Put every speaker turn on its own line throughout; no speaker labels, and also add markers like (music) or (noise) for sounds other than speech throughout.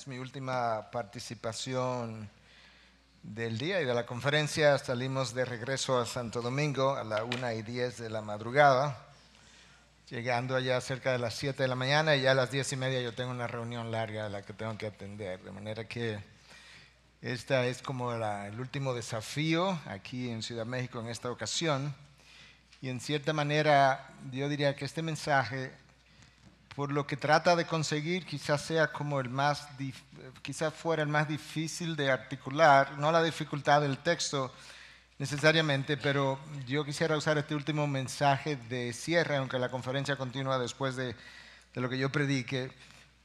es mi última participación del día y de la conferencia. Salimos de regreso a Santo Domingo a la 1 y 10 de la madrugada, llegando allá cerca de las 7 de la mañana y ya a las 10 y media yo tengo una reunión larga a la que tengo que atender. De manera que esta es como el último desafío aquí en Ciudad México en esta ocasión. Y en cierta manera yo diría que este mensaje por lo que trata de conseguir, quizás sea como el más, quizás fuera el más difícil de articular, no la dificultad del texto necesariamente, pero yo quisiera usar este último mensaje de cierre, aunque la conferencia continúa después de, de lo que yo predique,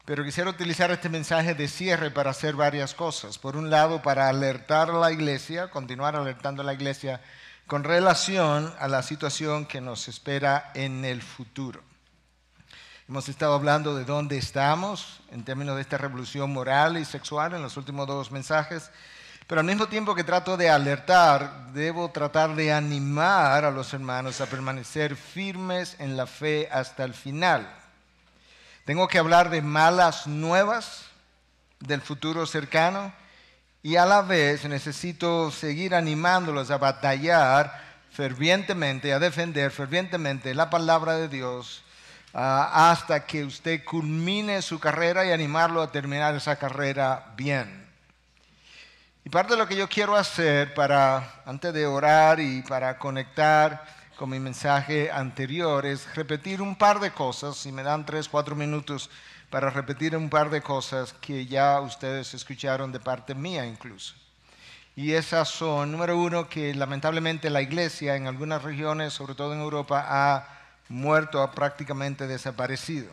pero quisiera utilizar este mensaje de cierre para hacer varias cosas. Por un lado, para alertar a la iglesia, continuar alertando a la iglesia con relación a la situación que nos espera en el futuro. Hemos estado hablando de dónde estamos en términos de esta revolución moral y sexual en los últimos dos mensajes, pero al mismo tiempo que trato de alertar, debo tratar de animar a los hermanos a permanecer firmes en la fe hasta el final. Tengo que hablar de malas nuevas del futuro cercano y a la vez necesito seguir animándolos a batallar fervientemente, a defender fervientemente la palabra de Dios Ah, hasta que usted culmine su carrera y animarlo a terminar esa carrera bien. Y parte de lo que yo quiero hacer para, antes de orar y para conectar con mi mensaje anterior, es repetir un par de cosas, si me dan tres, cuatro minutos para repetir un par de cosas que ya ustedes escucharon de parte mía incluso. Y esas son, número uno, que lamentablemente la iglesia en algunas regiones, sobre todo en Europa, ha muerto ha prácticamente desaparecido.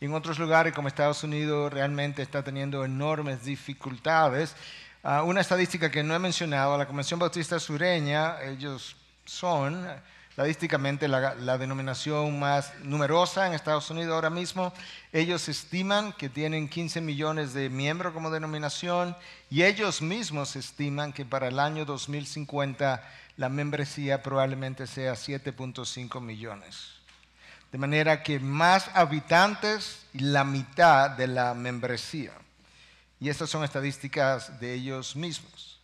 en otros lugares como Estados Unidos realmente está teniendo enormes dificultades. Ah, una estadística que no he mencionado, la Convención Bautista Sureña, ellos son estadísticamente la, la, denominación más numerosa en Estados Unidos ahora mismo. Ellos estiman que tienen 15 millones de miembros como denominación y ellos mismos estiman que para el año 2050 la membresía probablemente sea 7.5 millones. De manera que más habitantes y la mitad de la membresía. Y estas son estadísticas de ellos mismos.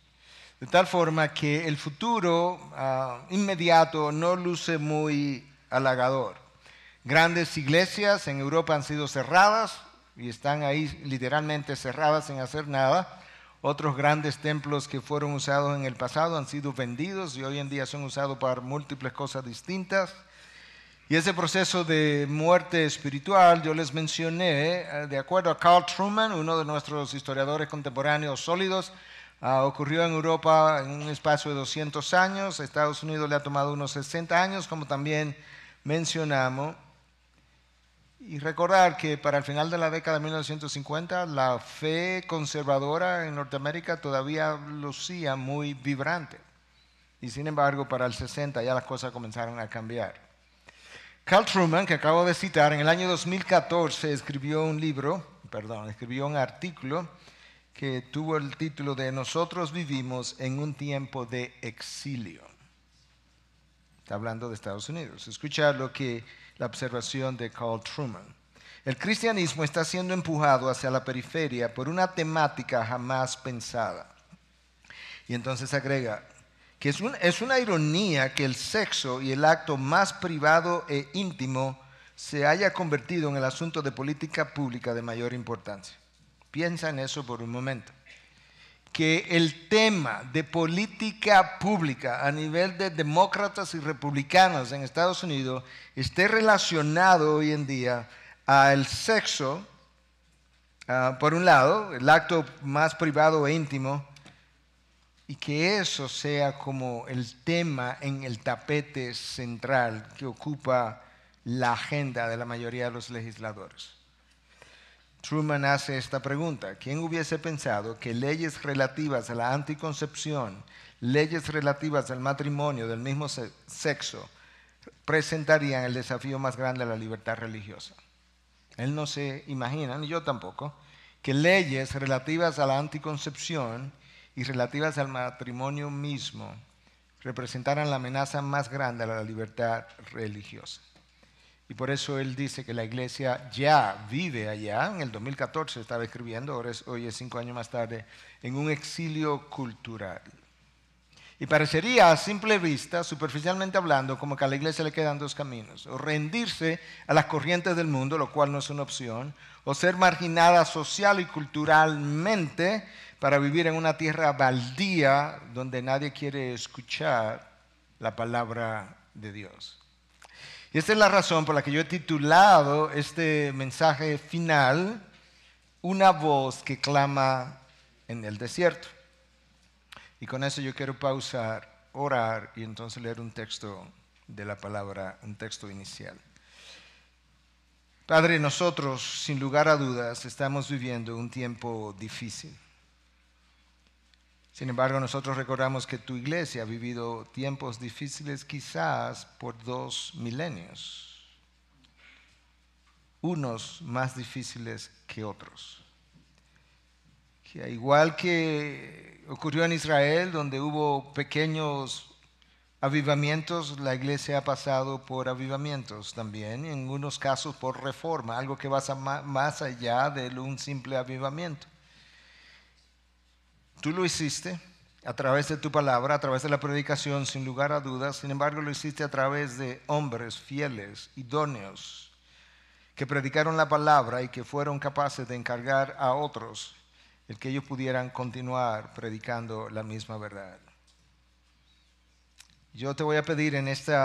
De tal forma que el futuro ah, inmediato no luce muy halagador. Grandes iglesias en Europa han sido cerradas y están ahí literalmente cerradas sin hacer nada. Otros grandes templos que fueron usados en el pasado han sido vendidos y hoy en día son usados para múltiples cosas distintas. Y ese proceso de muerte espiritual, yo les mencioné, eh, de acuerdo a Carl Truman, uno de nuestros historiadores contemporáneos sólidos, ah, ocurrió en Europa en un espacio de 200 años, Estados Unidos le ha tomado unos 60 años, como también mencionamos. Y recordar que para el final de la década de 1950 la fe conservadora en Norteamérica todavía lucía muy vibrante. Y sin embargo, para el 60 ya las cosas comenzaron a cambiar. Carl Truman, que acabo de citar, en el año 2014 escribió un libro, perdón, escribió un artículo que tuvo el título de Nosotros vivimos en un tiempo de exilio. Está hablando de Estados Unidos. Escucha lo que la observación de Carl Truman. El cristianismo está siendo empujado hacia la periferia por una temática jamás pensada. Y entonces agrega que es, es una ironía que el sexo y el acto más privado e íntimo se haya convertido en el asunto de política pública de mayor importancia. Piensa en eso por un momento que el tema de política pública a nivel de demócratas y republicanos en Estados Unidos esté relacionado hoy en día al sexo, ah, por un lado, el acto más privado e íntimo, y que eso sea como el tema en el tapete central que ocupa la agenda de la mayoría de los legisladores. Truman hace esta pregunta. ¿Quién hubiese pensado que leyes relativas a la anticoncepción, leyes relativas al matrimonio del mismo sexo, presentarían el desafío más grande a la libertad religiosa? Él no se imagina, ni yo tampoco, que leyes relativas a la anticoncepción y relativas al matrimonio mismo representaran la amenaza más grande a la libertad religiosa. Y por eso él dice que la iglesia ya vive allá, en el 2014 estaba escribiendo, hoy es cinco años más tarde, en un exilio cultural. Y parecería a simple vista, superficialmente hablando, como que a la iglesia le quedan dos caminos, o rendirse a las corrientes del mundo, lo cual no es una opción, o ser marginada social y culturalmente para vivir en una tierra baldía donde nadie quiere escuchar la palabra de Dios. Y esta es la razón por la que yo he titulado este mensaje final, Una voz que clama en el desierto. Y con eso yo quiero pausar, orar y entonces leer un texto de la palabra, un texto inicial. Padre, nosotros, sin lugar a dudas, estamos viviendo un tiempo difícil. Sin embargo, nosotros recordamos que tu iglesia ha vivido tiempos difíciles quizás por dos milenios, unos más difíciles que otros. Que igual que ocurrió en Israel, donde hubo pequeños avivamientos, la iglesia ha pasado por avivamientos también, en unos casos por reforma, algo que va más allá de un simple avivamiento. Tú lo hiciste a través de tu palabra, a través de la predicación, sin lugar a dudas. Sin embargo, lo hiciste a través de hombres fieles, idóneos, que predicaron la palabra y que fueron capaces de encargar a otros el que ellos pudieran continuar predicando la misma verdad. Yo te voy a pedir en este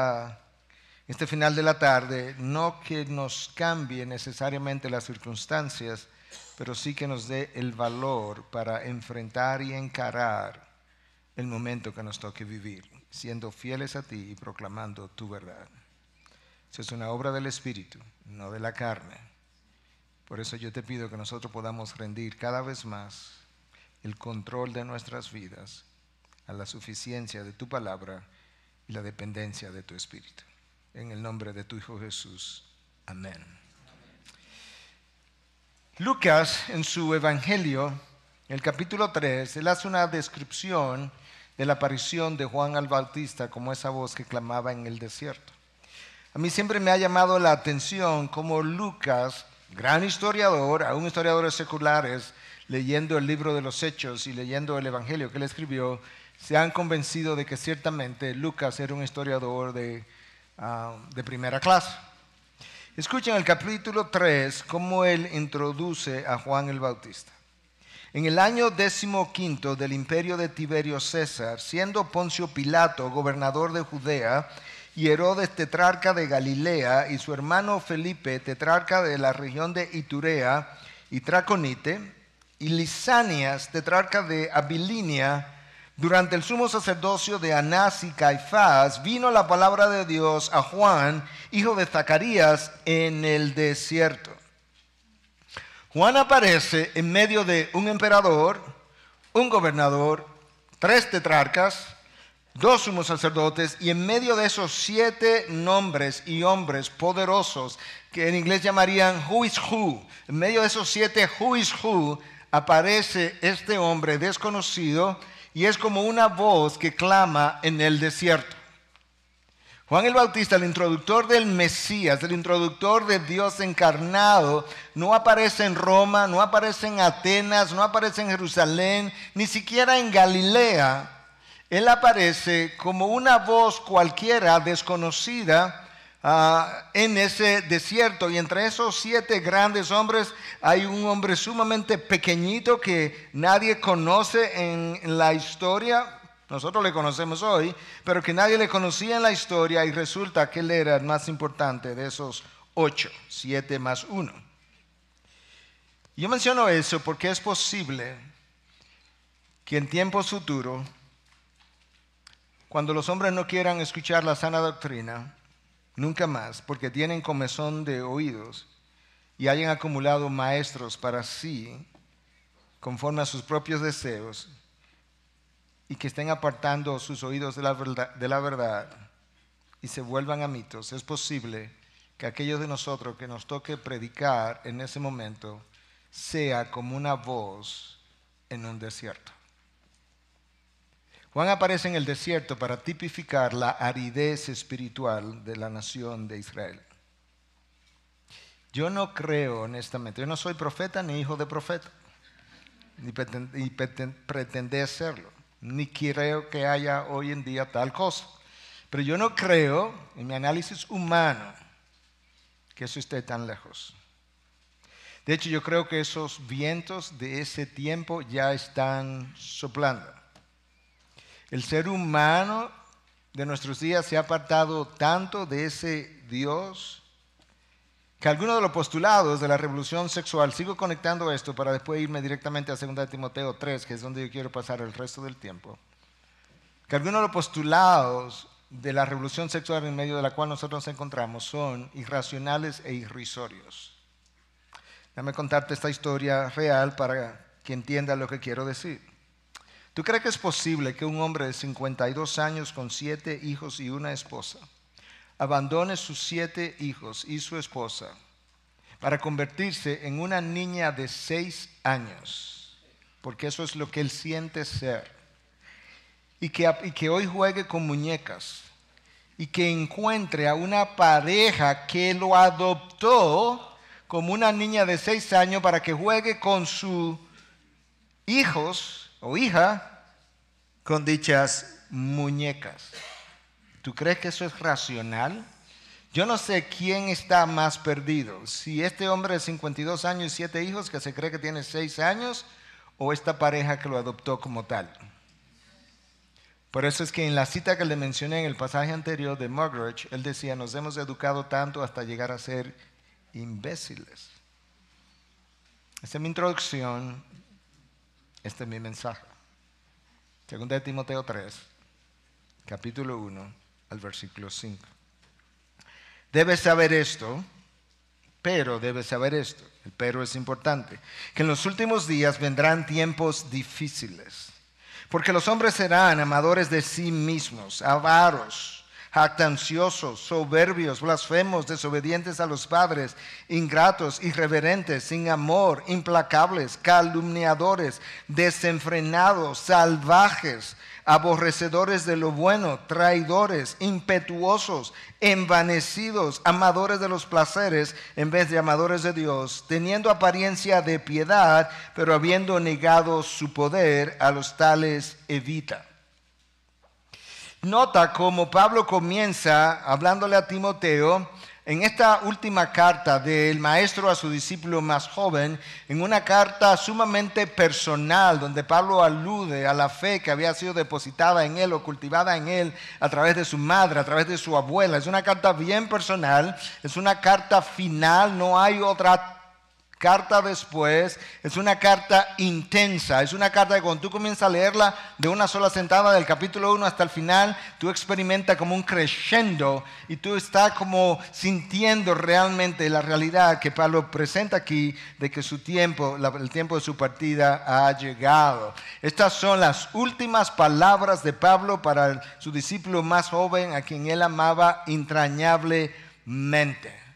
final de la tarde no que nos cambie necesariamente las circunstancias, pero sí que nos dé el valor para enfrentar y encarar el momento que nos toque vivir, siendo fieles a ti y proclamando tu verdad. Eso es una obra del Espíritu, no de la carne. Por eso yo te pido que nosotros podamos rendir cada vez más el control de nuestras vidas a la suficiencia de tu palabra y la dependencia de tu Espíritu. En el nombre de tu Hijo Jesús. Amén. Lucas, en su Evangelio, el capítulo 3, él hace una descripción de la aparición de Juan al Bautista como esa voz que clamaba en el desierto. A mí siempre me ha llamado la atención cómo Lucas, gran historiador, aún historiadores seculares, leyendo el libro de los Hechos y leyendo el Evangelio que él escribió, se han convencido de que ciertamente Lucas era un historiador de ah, primera clase. Escuchen el capítulo 3, cómo él introduce a Juan el Bautista. En el año quinto del imperio de Tiberio César, siendo Poncio Pilato gobernador de Judea, y Herodes tetrarca de Galilea, y su hermano Felipe tetrarca de la región de Iturea y Traconite, y Lisanias tetrarca de Abilinia, durante el sumo sacerdocio de Anás y Caifás vino la palabra de Dios a Juan, hijo de Zacarías, en el desierto. Juan aparece en medio de un emperador, un gobernador, tres tetrarcas, dos sumos sacerdotes y en medio de esos siete nombres y hombres poderosos que en inglés llamarían who is who, en medio de esos siete who is who aparece este hombre desconocido y es como una voz que clama en el desierto. Juan el Bautista, el introductor del Mesías, el introductor de Dios encarnado, no aparece en Roma, no aparece en Atenas, no aparece en Jerusalén, ni siquiera en Galilea. Él aparece como una voz cualquiera desconocida Ah, en ese desierto. Y entre esos siete grandes hombres hay un hombre sumamente pequeñito que nadie conoce en la historia. Nosotros le conocemos hoy, pero que nadie le conocía en la historia y resulta que él era el más importante de esos ocho, siete más uno. Yo menciono eso porque es posible que en tiempos futuro cuando los hombres no quieran escuchar la sana doctrina, nunca más, porque tienen comezón de oídos y hayan acumulado maestros para sí, conforme a sus propios deseos, y que estén apartando sus oídos de la verdad, y se vuelvan a mitos. Es posible que aquellos de nosotros que nos toque predicar en ese momento sea como una voz en un desierto. Juan aparece en el desierto para tipificar la aridez espiritual de la nación de Israel. Yo no creo, honestamente, yo no soy profeta ni hijo de profeta, ni pretendé serlo, ni quiero que haya hoy en día tal cosa. Pero yo no creo, en mi análisis humano, que eso esté tan lejos. De hecho, yo creo que esos vientos de ese tiempo ya están soplando. El ser humano de nuestros días se ha apartado tanto de ese Dios que algunos de los postulados de la revolución sexual, sigo conectando esto para después irme directamente a 2 Timoteo 3, que es donde yo quiero pasar el resto del tiempo, que algunos de los postulados de la revolución sexual en medio de la cual nosotros nos encontramos son irracionales e irrisorios. Dame contarte esta historia real para que entienda lo que quiero decir. ¿Tú crees que es posible que un hombre de 52 años con siete hijos y una esposa abandone sus siete hijos y su esposa para convertirse en una niña de seis años? Porque eso es lo que él siente ser. Y que, que hoy juegue con muñecas y que encuentre a una pareja que lo adoptó como una niña de seis años para que juegue con sus hijos o hija con dichas muñecas. ¿Tú crees que eso es racional? Yo no sé quién está más perdido, si este hombre de 52 años y siete hijos que se cree que tiene 6 años o esta pareja que lo adoptó como tal. Por eso es que en la cita que le mencioné en el pasaje anterior de Muggeridge él decía, nos hemos educado tanto hasta llegar a ser imbéciles. Esta es mi introducción este es mi mensaje. Segunda de Timoteo 3, capítulo 1, al versículo 5. Debes saber esto, pero debes saber esto, el pero es importante, que en los últimos días vendrán tiempos difíciles, porque los hombres serán amadores de sí mismos, avaros jactanciosos, soberbios, blasfemos, desobedientes a los padres, ingratos, irreverentes, sin amor, implacables, calumniadores, desenfrenados, salvajes, aborrecedores de lo bueno, traidores, impetuosos, envanecidos, amadores de los placeres en vez de amadores de Dios, teniendo apariencia de piedad, pero habiendo negado su poder, a los tales evita. Nota cómo Pablo comienza hablándole a Timoteo en esta última carta del maestro a su discípulo más joven, en una carta sumamente personal, donde Pablo alude a la fe que había sido depositada en él o cultivada en él a través de su madre, a través de su abuela. Es una carta bien personal, es una carta final, no hay otra carta después es una carta intensa, es una carta que cuando tú comienzas a leerla de una sola sentada del capítulo 1 hasta el final, tú experimentas como un crescendo y tú estás como sintiendo realmente la realidad que Pablo presenta aquí de que su tiempo, el tiempo de su partida ha llegado. Estas son las últimas palabras de Pablo para su discípulo más joven a quien él amaba entrañablemente.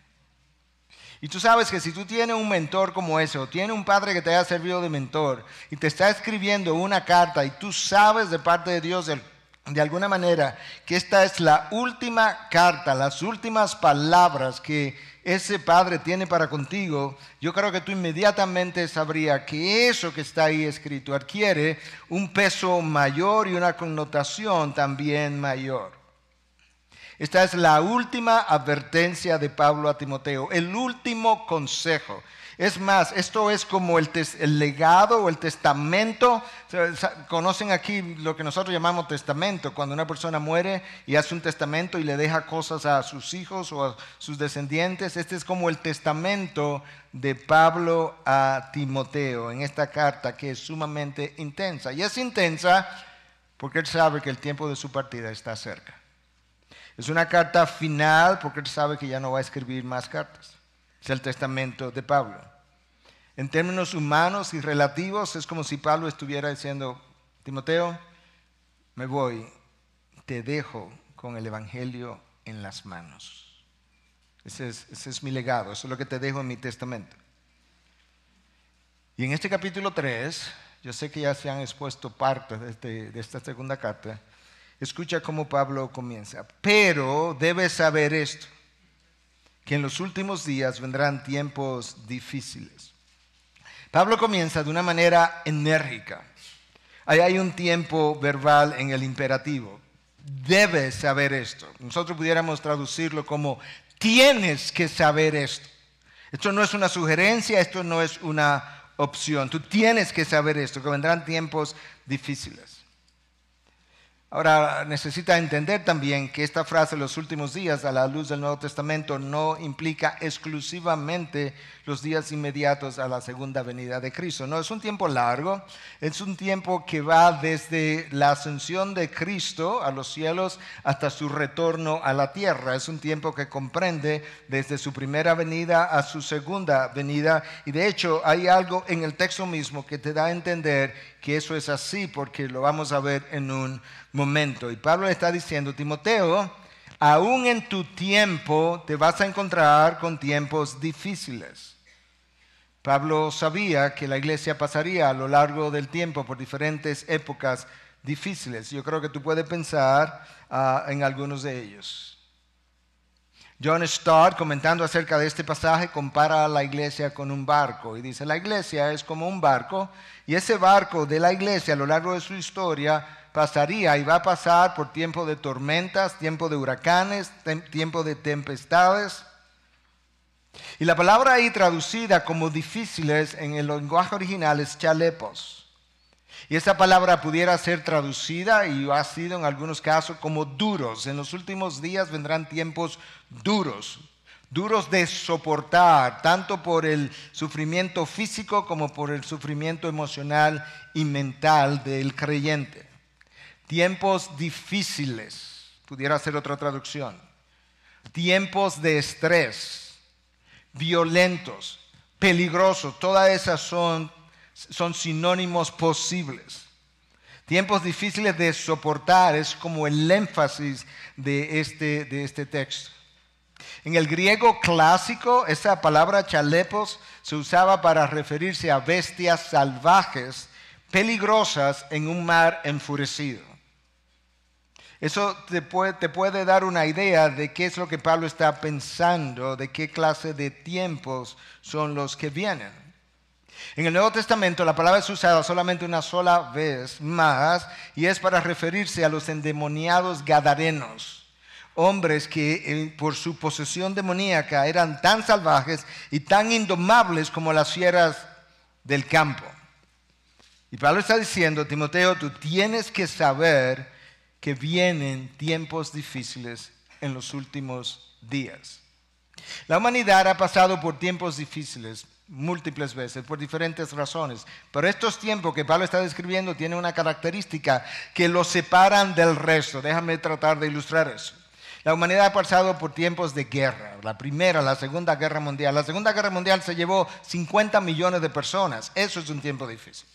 Y tú sabes que si tú tienes un mentor como ese, o tienes un padre que te haya servido de mentor, y te está escribiendo una carta, y tú sabes de parte de Dios de alguna manera que esta es la última carta, las últimas palabras que ese padre tiene para contigo, yo creo que tú inmediatamente sabrías que eso que está ahí escrito adquiere un peso mayor y una connotación también mayor. Esta es la última advertencia de Pablo a Timoteo, el último consejo. Es más, esto es como el, legado o el testamento. Conocen aquí lo que nosotros llamamos testamento, cuando una persona muere y hace un testamento y le deja cosas a sus hijos o a sus descendientes. Este es como el testamento de Pablo a Timoteo en esta carta que es sumamente intensa. Y es intensa porque él sabe que el tiempo de su partida está cerca. Es una carta final porque él sabe que ya no va a escribir más cartas. Es el testamento de Pablo. En términos humanos y relativos, es como si Pablo estuviera diciendo, Timoteo, me voy, te dejo con el Evangelio en las manos. Ese es, mi legado, eso es lo que te dejo en mi testamento. Y en este capítulo 3, yo sé que ya se han expuesto partes de este, esta segunda carta, Escucha cómo Pablo comienza. Pero debes saber esto, que en los últimos días vendrán tiempos difíciles. Pablo comienza de una manera enérgica. Ahí hay un tiempo verbal en el imperativo. Debes saber esto. Nosotros pudiéramos traducirlo como tienes que saber esto. Esto no es una sugerencia, esto no es una opción. Tú tienes que saber esto, que vendrán tiempos difíciles. Ahora, necesita entender también que esta frase, los últimos días, a la luz del Nuevo Testamento, no implica exclusivamente los días inmediatos a la segunda venida de Cristo. No, es un tiempo largo, es un tiempo que va desde la ascensión de Cristo a los cielos hasta su retorno a la tierra. Es un tiempo que comprende desde su primera venida a su segunda venida. Y de hecho, hay algo en el texto mismo que te da a entender que eso es así, porque lo vamos a ver en un momento. Y Pablo le está diciendo, Timoteo, aún en tu tiempo te vas a encontrar con tiempos difíciles. Pablo sabía que la iglesia pasaría a lo largo del tiempo por diferentes épocas difíciles. Yo creo que tú puedes pensar ah, en algunos de ellos. John Stott, comentando acerca de este pasaje, compara a la iglesia con un barco y dice, la iglesia es como un barco y ese barco de la iglesia a lo largo de su historia pasaría y va a pasar por tiempo de tormentas, tiempo de huracanes, tiempo de tempestades. Y la palabra ahí traducida como difíciles en el lenguaje original es chalepos. Y esa palabra pudiera ser traducida y ha sido en algunos casos como duros. En los últimos días vendrán tiempos duros, duros de soportar, tanto por el sufrimiento físico como por el sufrimiento emocional y mental del creyente tiempos difíciles, pudiera hacer otra traducción, tiempos de estrés, violentos, peligrosos, todas esas son, son sinónimos posibles. Tiempos difíciles de soportar es como el énfasis de este, de este texto. En el griego clásico, esa palabra chalepos se usaba para referirse a bestias salvajes, peligrosas en un mar enfurecido. Eso te puede, dar una idea de qué es lo que Pablo está pensando, de qué clase de tiempos son los que vienen. En el Nuevo Testamento la palabra es usada solamente una sola vez más y es para referirse a los endemoniados gadarenos, hombres que eh, por su posesión demoníaca eran tan salvajes y tan indomables como las fieras del campo. Y Pablo está diciendo, Timoteo, tú tienes que saber que vienen tiempos difíciles en los últimos días. La humanidad ha pasado por tiempos difíciles múltiples veces por diferentes razones, pero estos tiempos que Pablo está describiendo tienen una característica que los separan del resto. Déjame tratar de ilustrar eso. La humanidad ha pasado por tiempos de guerra, la primera, la segunda guerra mundial. La segunda guerra mundial se llevó 50 millones de personas, eso es un tiempo difícil,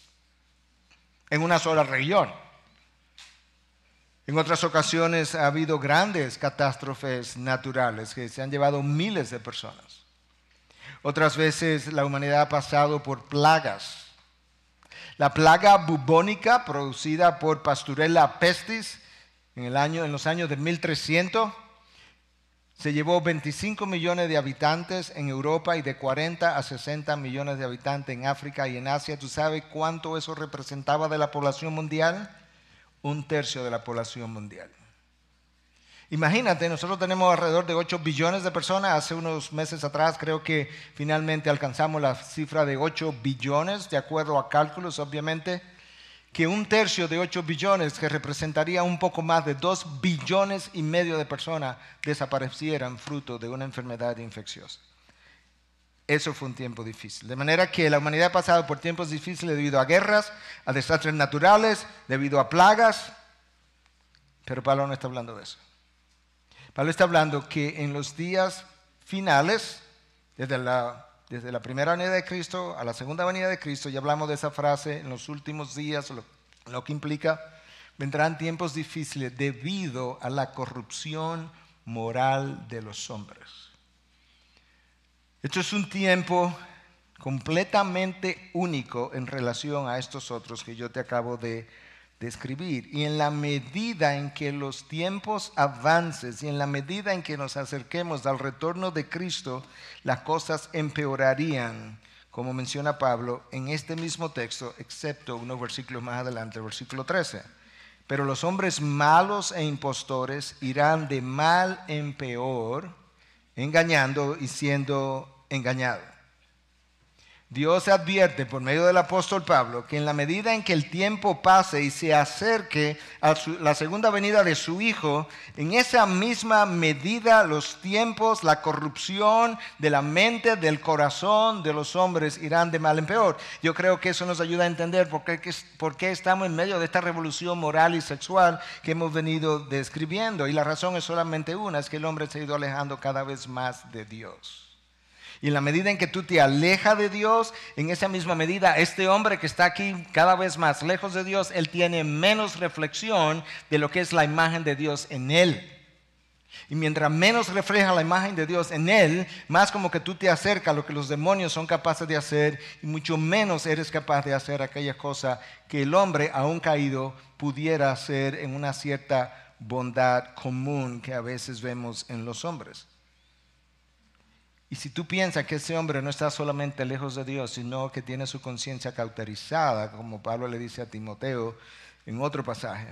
en una sola región. En otras ocasiones ha habido grandes catástrofes naturales que se han llevado miles de personas. Otras veces la humanidad ha pasado por plagas. La plaga bubónica producida por Pasturella pestis en, el año, en los años de 1300 se llevó 25 millones de habitantes en Europa y de 40 a 60 millones de habitantes en África y en Asia. ¿Tú sabes cuánto eso representaba de la población mundial? un tercio de la población mundial. Imagínate, nosotros tenemos alrededor de 8 billones de personas. Hace unos meses atrás creo que finalmente alcanzamos la cifra de 8 billones, de acuerdo a cálculos, obviamente, que un tercio de 8 billones, que representaría un poco más de 2 billones y medio de personas, desaparecieran fruto de una enfermedad infecciosa. Eso fue un tiempo difícil. De manera que la humanidad ha pasado por tiempos difíciles debido a guerras, a desastres naturales, debido a plagas. Pero Pablo no está hablando de eso. Pablo está hablando que en los días finales, desde la, primera venida de Cristo a la segunda venida de Cristo, ya hablamos de esa frase, en los últimos días, lo que implica, vendrán tiempos difíciles debido a la corrupción moral de los hombres. Esto es un tiempo completamente único en relación a estos otros que yo te acabo de describir. Y en la medida en que los tiempos avancen, y en la medida en que nos acerquemos al retorno de Cristo, las cosas empeorarían, como menciona Pablo en este mismo texto, excepto unos versículos más adelante, el versículo 13. Pero los hombres malos e impostores irán de mal en peor engañando y siendo engañado. Dios advierte por medio del apóstol Pablo que en la medida en que el tiempo pase y se acerque a la segunda venida de su Hijo, en esa misma medida los tiempos, la corrupción de la mente, del corazón de los hombres irán de mal en peor. Yo creo que eso nos ayuda a entender por qué estamos en medio de esta revolución moral y sexual que hemos venido describiendo. Y la razón es solamente una, es que el hombre se ha ido alejando cada vez más de Dios. Y en la medida en que tú te alejas de Dios, en esa misma medida, este hombre que está aquí cada vez más lejos de Dios, él tiene menos reflexión de lo que es la imagen de Dios en él. Y mientras menos refleja la imagen de Dios en él, más como que tú te acercas a lo que los demonios son capaces de hacer y mucho menos eres capaz de hacer aquella cosa que el hombre, aún caído, pudiera hacer en una cierta bondad común que a veces vemos en los hombres. Y si tú piensas que ese hombre no está solamente lejos de Dios, sino que tiene su conciencia cauterizada, como Pablo le dice a Timoteo en otro pasaje,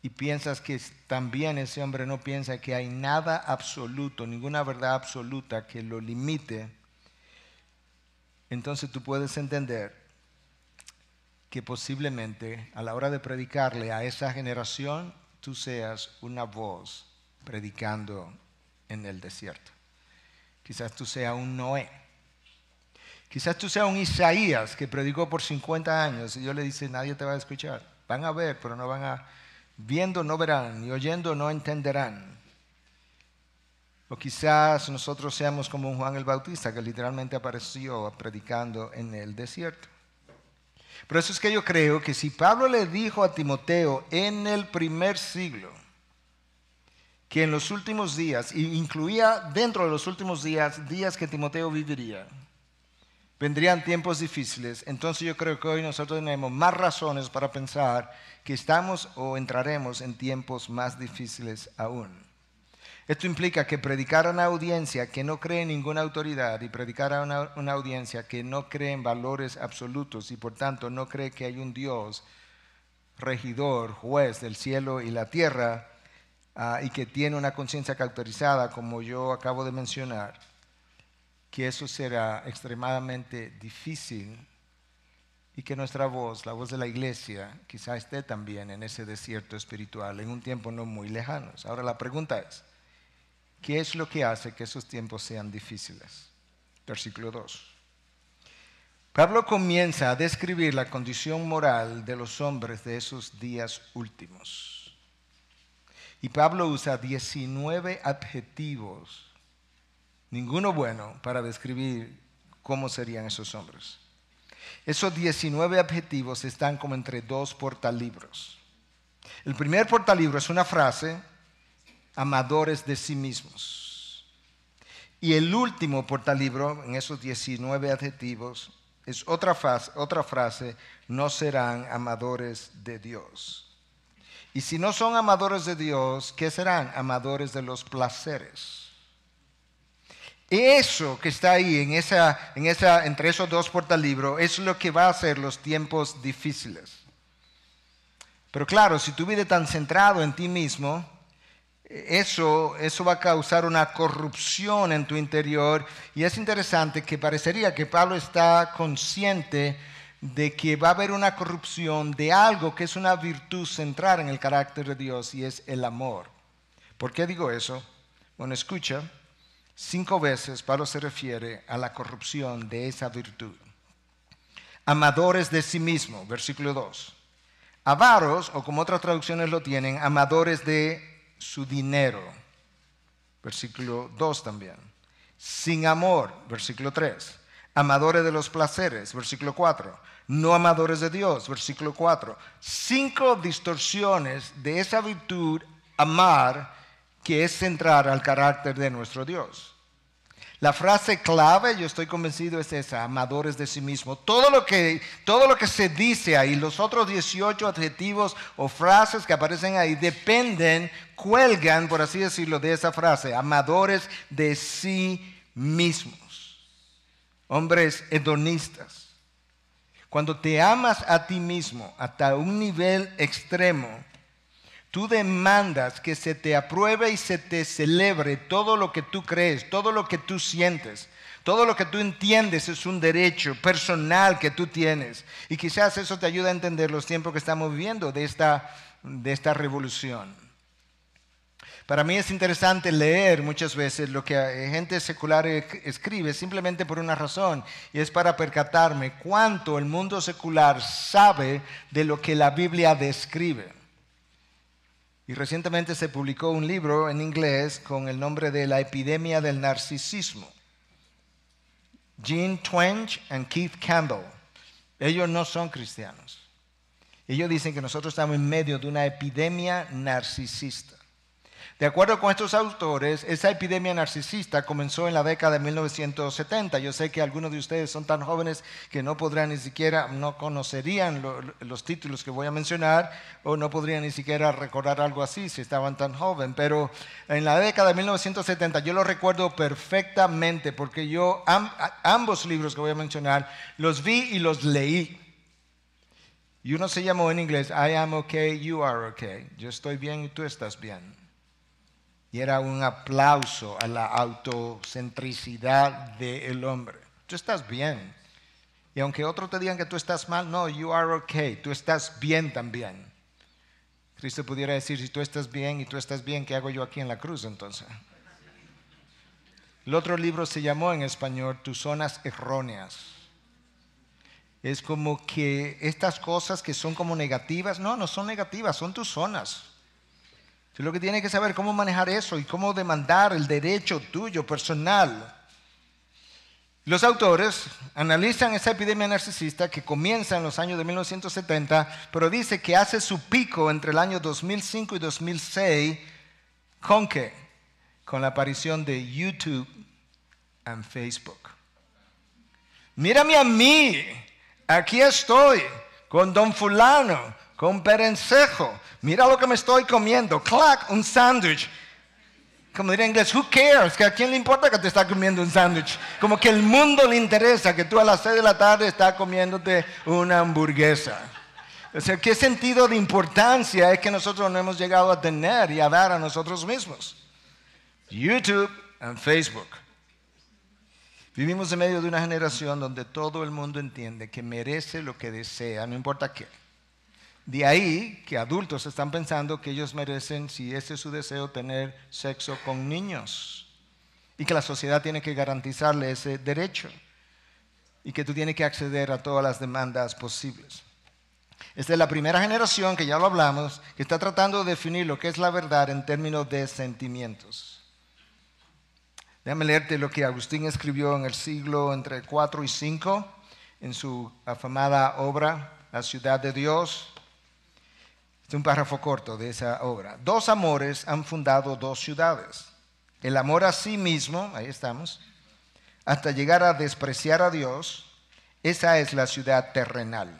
y piensas que también ese hombre no piensa que hay nada absoluto, ninguna verdad absoluta que lo limite, entonces tú puedes entender que posiblemente a la hora de predicarle a esa generación, tú seas una voz predicando en el desierto. Quizás tú seas un Noé. Quizás tú seas un Isaías que predicó por 50 años y Dios le dice, nadie te va a escuchar. Van a ver, pero no van a... Viendo no verán y oyendo no entenderán. O quizás nosotros seamos como un Juan el Bautista que literalmente apareció predicando en el desierto. Por eso es que yo creo que si Pablo le dijo a Timoteo en el primer siglo, que en los últimos días, incluía dentro de los últimos días, días que Timoteo viviría, vendrían tiempos difíciles. Entonces yo creo que hoy nosotros tenemos más razones para pensar que estamos o entraremos en tiempos más difíciles aún. Esto implica que predicar a una audiencia que no cree en ninguna autoridad y predicar a una, una audiencia que no cree en valores absolutos y por tanto no cree que hay un Dios regidor, juez del cielo y la tierra, Ah, y que tiene una conciencia cauterizada, como yo acabo de mencionar, que eso será extremadamente difícil y que nuestra voz, la voz de la iglesia, quizá esté también en ese desierto espiritual en un tiempo no muy lejano. Ahora la pregunta es, ¿qué es lo que hace que esos tiempos sean difíciles? Versículo 2. Pablo comienza a describir la condición moral de los hombres de esos días últimos. Y Pablo usa 19 adjetivos, ninguno bueno, para describir cómo serían esos hombres. Esos 19 adjetivos están como entre dos portalibros. El primer portalibro es una frase, amadores de sí mismos. Y el último portalibro, en esos 19 adjetivos, es otra, frase, otra frase, no serán amadores de Dios. Y si no son amadores de Dios, ¿qué serán? Amadores de los placeres. Eso que está ahí en esa, en esa, entre esos dos portalibros es lo que va a hacer los tiempos difíciles. Pero claro, si tú vives tan centrado en ti mismo, eso, eso va a causar una corrupción en tu interior. Y es interesante que parecería que Pablo está consciente de que va a haber una corrupción de algo que es una virtud central en el carácter de Dios y es el amor. ¿Por qué digo eso? Bueno, escucha, cinco veces Pablo se refiere a la corrupción de esa virtud. Amadores de sí mismo, versículo 2. Avaros, o como otras traducciones lo tienen, amadores de su dinero, versículo 2 también. Sin amor, versículo 3 amadores de los placeres, versículo 4, no amadores de Dios, versículo 4. Cinco distorsiones de esa virtud, amar, que es centrar al carácter de nuestro Dios. La frase clave, yo estoy convencido, es esa, amadores de sí mismo. Todo lo que, todo lo que se dice ahí, los otros 18 adjetivos o frases que aparecen ahí, dependen, cuelgan, por así decirlo, de esa frase, amadores de sí mismo hombres hedonistas. Cuando te amas a ti mismo hasta un nivel extremo, tú demandas que se te apruebe y se te celebre todo lo que tú crees, todo lo que tú sientes, todo lo que tú entiendes es un derecho personal que tú tienes. Y quizás eso te ayuda a entender los tiempos que estamos viviendo de esta, de esta revolución. Para mí es interesante leer muchas veces lo que gente secular e- escribe simplemente por una razón, y es para percatarme cuánto el mundo secular sabe de lo que la Biblia describe. Y recientemente se publicó un libro en inglés con el nombre de La epidemia del narcisismo. Gene Twenge y Keith Campbell. Ellos no son cristianos. Ellos dicen que nosotros estamos en medio de una epidemia narcisista. De acuerdo con estos autores, esa epidemia narcisista comenzó en la década de 1970. Yo sé que algunos de ustedes son tan jóvenes que no podrán ni siquiera, no conocerían los títulos que voy a mencionar o no podrían ni siquiera recordar algo así si estaban tan jóvenes. Pero en la década de 1970 yo lo recuerdo perfectamente porque yo ambos libros que voy a mencionar los vi y los leí. Y uno se llamó en inglés I am okay, you are okay. Yo estoy bien y tú estás bien y era un aplauso a la autocentricidad del hombre. Tú estás bien. Y aunque otros te digan que tú estás mal, no, you are okay, tú estás bien también. Cristo pudiera decir, si tú estás bien y tú estás bien, ¿qué hago yo aquí en la cruz entonces? El otro libro se llamó en español Tus zonas erróneas. Es como que estas cosas que son como negativas, no, no son negativas, son tus zonas lo que tiene que saber cómo manejar eso y cómo demandar el derecho tuyo personal. Los autores analizan esa epidemia narcisista que comienza en los años de 1970, pero dice que hace su pico entre el año 2005 y 2006 con qué? Con la aparición de YouTube y Facebook. Mírame a mí, aquí estoy con don fulano, con perencejo. Mira lo que me estoy comiendo. Clack, un sándwich. Como diría en inglés, who cares? ¿A quién le importa que te está comiendo un sándwich? Como que el mundo le interesa que tú a las 6 de la tarde estás comiéndote una hamburguesa. O sea, ¿qué sentido de importancia es que nosotros no hemos llegado a tener y a dar a nosotros mismos? YouTube y Facebook. Vivimos en medio de una generación donde todo el mundo entiende que merece lo que desea, no importa qué. De ahí que adultos están pensando que ellos merecen, si ese es su deseo, tener sexo con niños. Y que la sociedad tiene que garantizarle ese derecho. Y que tú tienes que acceder a todas las demandas posibles. Esta es la primera generación, que ya lo hablamos, que está tratando de definir lo que es la verdad en términos de sentimientos. Déjame leerte lo que Agustín escribió en el siglo entre 4 y 5 en su afamada obra, La ciudad de Dios, es un párrafo corto de esa obra. Dos amores han fundado dos ciudades. El amor a sí mismo, ahí estamos, hasta llegar a despreciar a Dios, esa es la ciudad terrenal.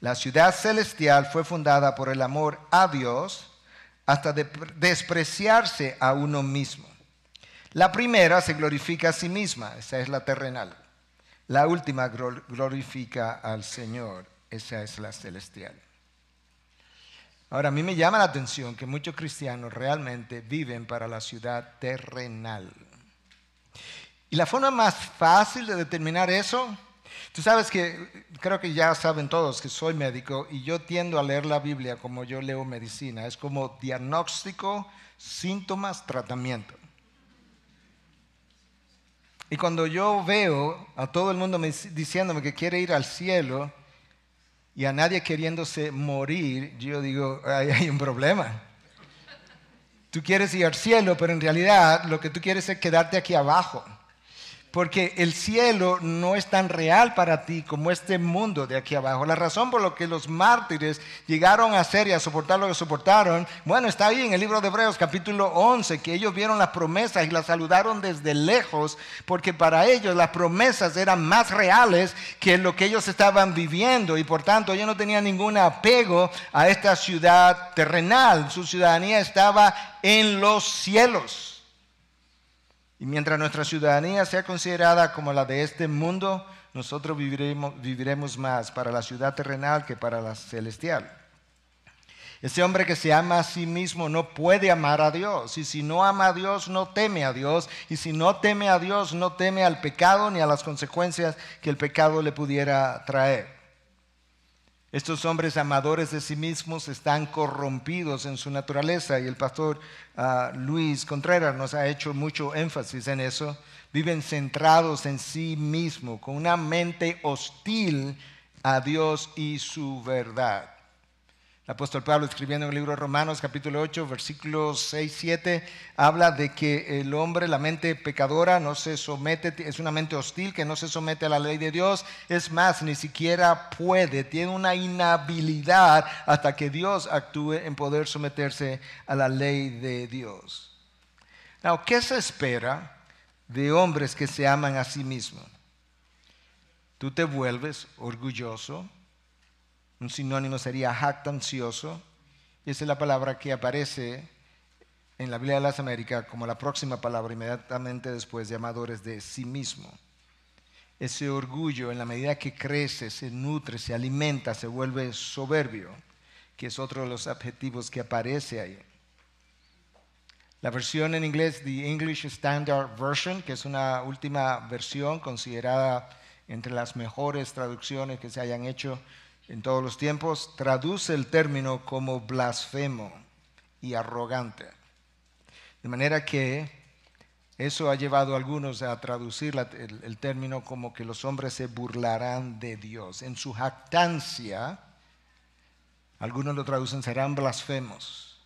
La ciudad celestial fue fundada por el amor a Dios hasta despreciarse a uno mismo. La primera se glorifica a sí misma, esa es la terrenal. La última glorifica al Señor, esa es la celestial. Ahora, a mí me llama la atención que muchos cristianos realmente viven para la ciudad terrenal. Y la forma más fácil de determinar eso, tú sabes que creo que ya saben todos que soy médico y yo tiendo a leer la Biblia como yo leo medicina. Es como diagnóstico, síntomas, tratamiento. Y cuando yo veo a todo el mundo diciéndome que quiere ir al cielo, y a nadie queriéndose morir, yo digo, hay un problema. Tú quieres ir al cielo, pero en realidad lo que tú quieres es quedarte aquí abajo porque el cielo no es tan real para ti como este mundo de aquí abajo. La razón por la que los mártires llegaron a ser y a soportar lo que soportaron, bueno, está ahí en el libro de Hebreos capítulo 11, que ellos vieron las promesas y las saludaron desde lejos, porque para ellos las promesas eran más reales que lo que ellos estaban viviendo y por tanto ellos no tenían ningún apego a esta ciudad terrenal, su ciudadanía estaba en los cielos. Y mientras nuestra ciudadanía sea considerada como la de este mundo, nosotros viviremos, viviremos más para la ciudad terrenal que para la celestial. Ese hombre que se ama a sí mismo no puede amar a Dios. Y si no ama a Dios, no teme a Dios. Y si no teme a Dios, no teme al pecado ni a las consecuencias que el pecado le pudiera traer. Estos hombres amadores de sí mismos están corrompidos en su naturaleza y el pastor ah, Luis Contreras nos ha hecho mucho énfasis en eso. Viven centrados en sí mismos, con una mente hostil a Dios y su verdad. El apóstol Pablo, escribiendo en el libro de Romanos, capítulo 8, versículos 6, 7, habla de que el hombre, la mente pecadora, no se somete, es una mente hostil que no se somete a la ley de Dios. Es más, ni siquiera puede, tiene una inhabilidad hasta que Dios actúe en poder someterse a la ley de Dios. Now, ¿Qué se espera de hombres que se aman a sí mismos? Tú te vuelves orgulloso, un sinónimo sería jactancioso. Esa es la palabra que aparece en la Biblia de las Américas como la próxima palabra inmediatamente después, de amadores de sí mismo. Ese orgullo, en la medida que crece, se nutre, se alimenta, se vuelve soberbio, que es otro de los adjetivos que aparece ahí. La versión en inglés, The English Standard Version, que es una última versión considerada entre las mejores traducciones que se hayan hecho en todos los tiempos, traduce el término como blasfemo y arrogante. De manera que eso ha llevado a algunos a traducir el, el término como que los hombres se burlarán de Dios. En su jactancia, algunos lo traducen, serán blasfemos.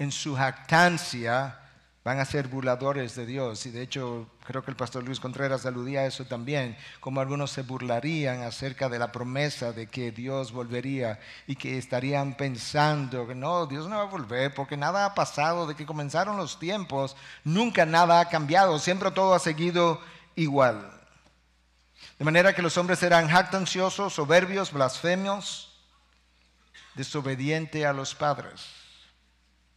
En su jactancia, van a ser burladores de Dios. Y de hecho, creo que el pastor Luis Contreras aludía a eso también, como algunos se burlarían acerca de la promesa de que Dios volvería y que estarían pensando que no, Dios no va a volver porque nada ha pasado, de que comenzaron los tiempos, nunca nada ha cambiado, siempre todo ha seguido igual. De manera que los hombres eran jactanciosos, soberbios, blasfemios, desobedientes a los padres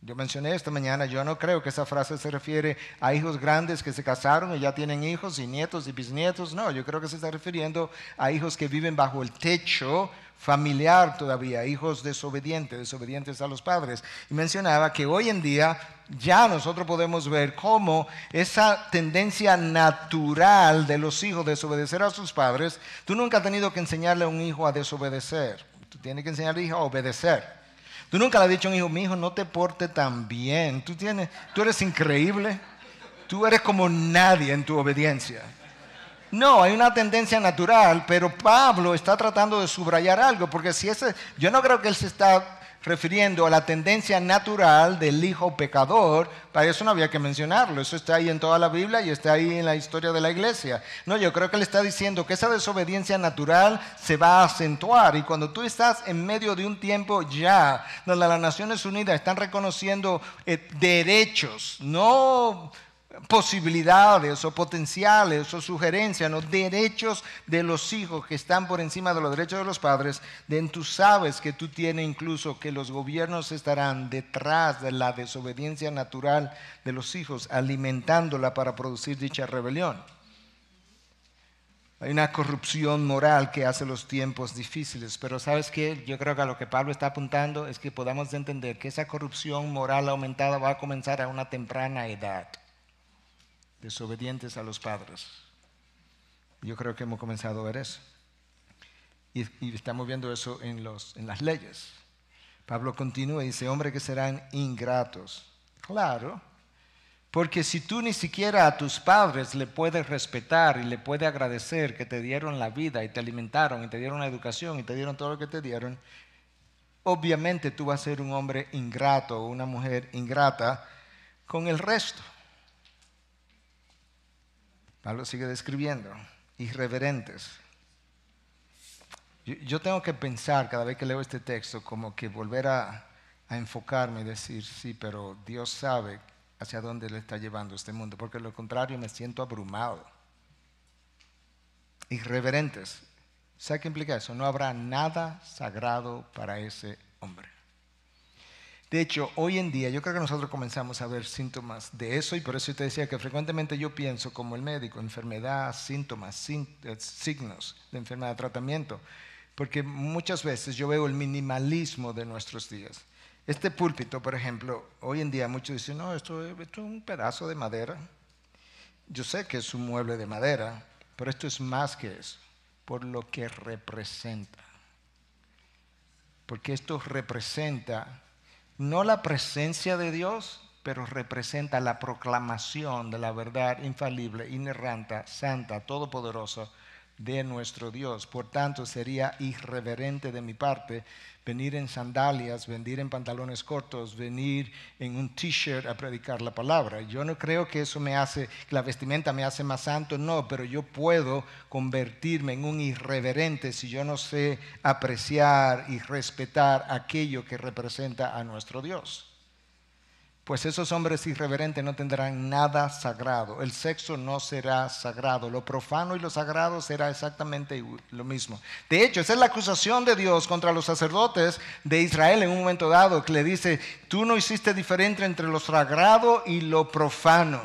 yo mencioné esta mañana, yo no creo que esa frase se refiere a hijos grandes que se casaron y ya tienen hijos y nietos y bisnietos. No, yo creo que se está refiriendo a hijos que viven bajo el techo familiar todavía, hijos desobedientes, desobedientes a los padres. Y mencionaba que hoy en día ya nosotros podemos ver cómo esa tendencia natural de los hijos desobedecer a sus padres, tú nunca has tenido que enseñarle a un hijo a desobedecer, tú tienes que enseñarle un hijo a obedecer. Tú nunca le has dicho a un hijo, mi hijo, no te porte tan bien. Tú, tienes, tú eres increíble. Tú eres como nadie en tu obediencia. No, hay una tendencia natural, pero Pablo está tratando de subrayar algo, porque si ese, yo no creo que él se está refiriendo a la tendencia natural del hijo pecador, para eso no había que mencionarlo, eso está ahí en toda la Biblia y está ahí en la historia de la iglesia. No, yo creo que le está diciendo que esa desobediencia natural se va a acentuar y cuando tú estás en medio de un tiempo ya donde las Naciones Unidas están reconociendo eh, derechos, no posibilidades o potenciales o sugerencias o derechos de los hijos que están por encima de los derechos de los padres, tú sabes que tú tienes incluso que los gobiernos estarán detrás de la desobediencia natural de los hijos, alimentándola para producir dicha rebelión. Hay una corrupción moral que hace los tiempos difíciles, pero ¿sabes qué? Yo creo que a lo que Pablo está apuntando es que podamos entender que esa corrupción moral aumentada va a comenzar a una temprana edad desobedientes a los padres. Yo creo que hemos comenzado a ver eso. Y, estamos viendo eso en, en las leyes. Pablo continúa y dice, hombre que serán ingratos. Claro, porque si tú ni siquiera a tus padres le puedes respetar y le puedes agradecer que te dieron la vida y te alimentaron y te dieron la educación y te dieron todo lo que te dieron, obviamente tú vas a ser un hombre ingrato o una mujer ingrata con el resto. Pablo sigue describiendo, irreverentes. Yo, tengo que pensar cada vez que leo este texto, como que volver a, a enfocarme y decir, sí, pero Dios sabe hacia dónde le está llevando este mundo, porque lo contrario me siento abrumado. Irreverentes. ¿Sabe qué implica eso? No habrá nada sagrado para ese hombre. De hecho, hoy en día yo creo que nosotros comenzamos a ver síntomas de eso y por eso te decía que frecuentemente yo pienso como el médico, enfermedad, síntomas, eh, signos de enfermedad, tratamiento, porque muchas veces yo veo el minimalismo de nuestros días. Este púlpito, por ejemplo, hoy en día muchos dicen, no, esto es un pedazo de madera. Yo sé que es un mueble de madera, pero esto es más que eso, por lo que representa. Porque esto representa no la presencia de Dios, pero representa la proclamación de la verdad infalible, inerrante, santa, todopoderosa de nuestro Dios. Por tanto, sería irreverente de mi parte venir en sandalias, venir en pantalones cortos, venir en un t-shirt a predicar la palabra. Yo no creo que eso me hace, que la vestimenta me hace más santo, no, pero yo puedo convertirme en un irreverente si yo no sé apreciar y respetar aquello que representa a nuestro Dios pues esos hombres irreverentes no tendrán nada sagrado. El sexo no será sagrado. Lo profano y lo sagrado será exactamente lo mismo. De hecho, esa es la acusación de Dios contra los sacerdotes de Israel en un momento dado, que le dice, tú no hiciste diferente entre lo sagrado y lo profano.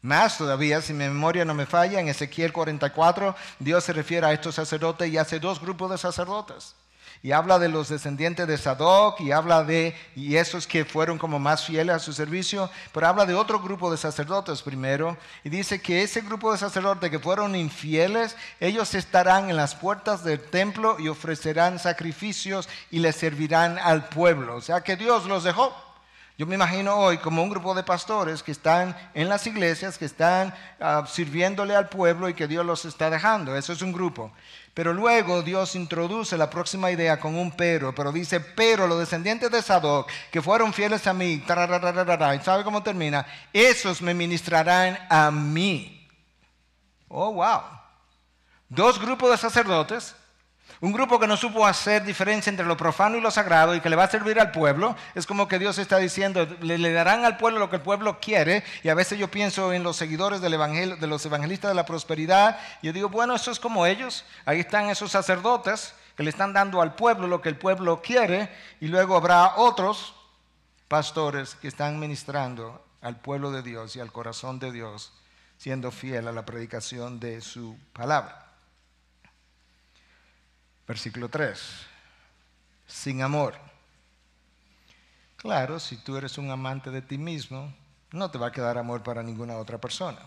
Más todavía, si mi memoria no me falla, en Ezequiel 44, Dios se refiere a estos sacerdotes y hace dos grupos de sacerdotes y habla de los descendientes de Sadoc y habla de y esos que fueron como más fieles a su servicio, pero habla de otro grupo de sacerdotes primero y dice que ese grupo de sacerdotes que fueron infieles, ellos estarán en las puertas del templo y ofrecerán sacrificios y les servirán al pueblo. O sea que Dios los dejó yo me imagino hoy como un grupo de pastores que están en las iglesias, que están ah, sirviéndole al pueblo y que Dios los está dejando. Eso es un grupo. Pero luego Dios introduce la próxima idea con un pero, pero dice, pero los descendientes de Sadoc, que fueron fieles a mí, y sabe cómo termina, esos me ministrarán a mí. Oh, wow. Dos grupos de sacerdotes un grupo que no supo hacer diferencia entre lo profano y lo sagrado y que le va a servir al pueblo, es como que Dios está diciendo, le, darán al pueblo lo que el pueblo quiere, y a veces yo pienso en los seguidores del de los evangelistas de la prosperidad, y yo digo, bueno, eso es como ellos, ahí están esos sacerdotes que le están dando al pueblo lo que el pueblo quiere, y luego habrá otros pastores que están ministrando al pueblo de Dios y al corazón de Dios, siendo fiel a la predicación de su palabra. Versículo 3. Sin amor. Claro, si tú eres un amante de ti mismo, no te va a quedar amor para ninguna otra persona.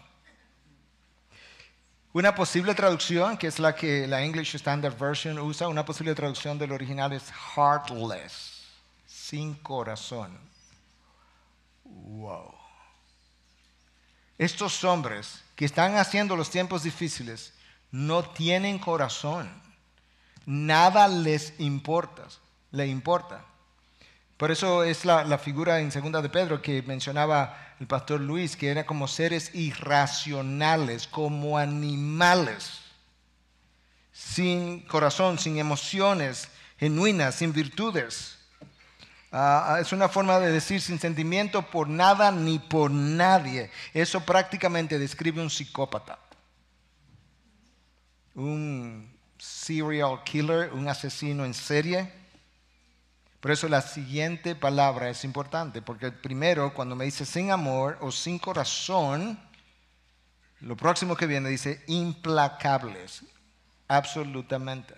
Una posible traducción, que es la que la English Standard Version usa, una posible traducción del original es heartless, sin corazón. Wow. Estos hombres que están haciendo los tiempos difíciles no tienen corazón nada les importa, le importa. Por eso es la, figura en Segunda de Pedro que mencionaba el pastor Luis, que era como seres irracionales, como animales, sin corazón, sin emociones genuinas, sin virtudes. Ah, ah, es una forma de decir sin sentimiento por nada ni por nadie. Eso prácticamente describe un psicópata. Un serial killer, un asesino en serie. Por eso la siguiente palabra es importante, porque primero cuando me dice sin amor o sin corazón, lo próximo que viene dice implacables, absolutamente.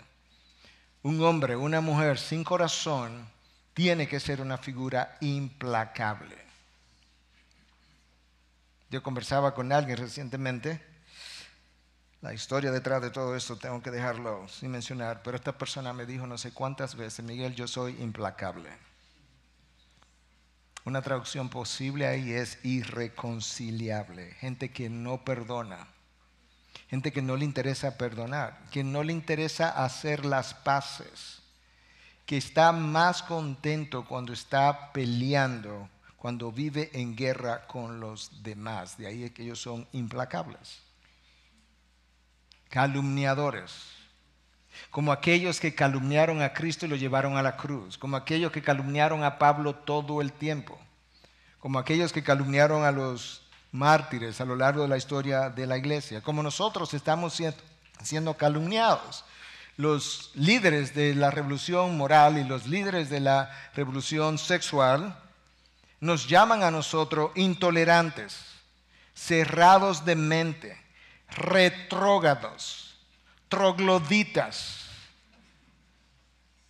Un hombre, una mujer sin corazón tiene que ser una figura implacable. Yo conversaba con alguien recientemente la historia detrás de todo esto tengo que dejarlo sin mencionar, pero esta persona me dijo no sé cuántas veces, Miguel, yo soy implacable. Una traducción posible ahí es irreconciliable, gente que no perdona, gente que no le interesa perdonar, que no le interesa hacer las paces, que está más contento cuando está peleando, cuando vive en guerra con los demás. De ahí es que ellos son implacables calumniadores, como aquellos que calumniaron a Cristo y lo llevaron a la cruz, como aquellos que calumniaron a Pablo todo el tiempo, como aquellos que calumniaron a los mártires a lo largo de la historia de la iglesia, como nosotros estamos siendo, calumniados. Los líderes de la revolución moral y los líderes de la revolución sexual nos llaman a nosotros intolerantes, cerrados de mente, retrógados, trogloditas,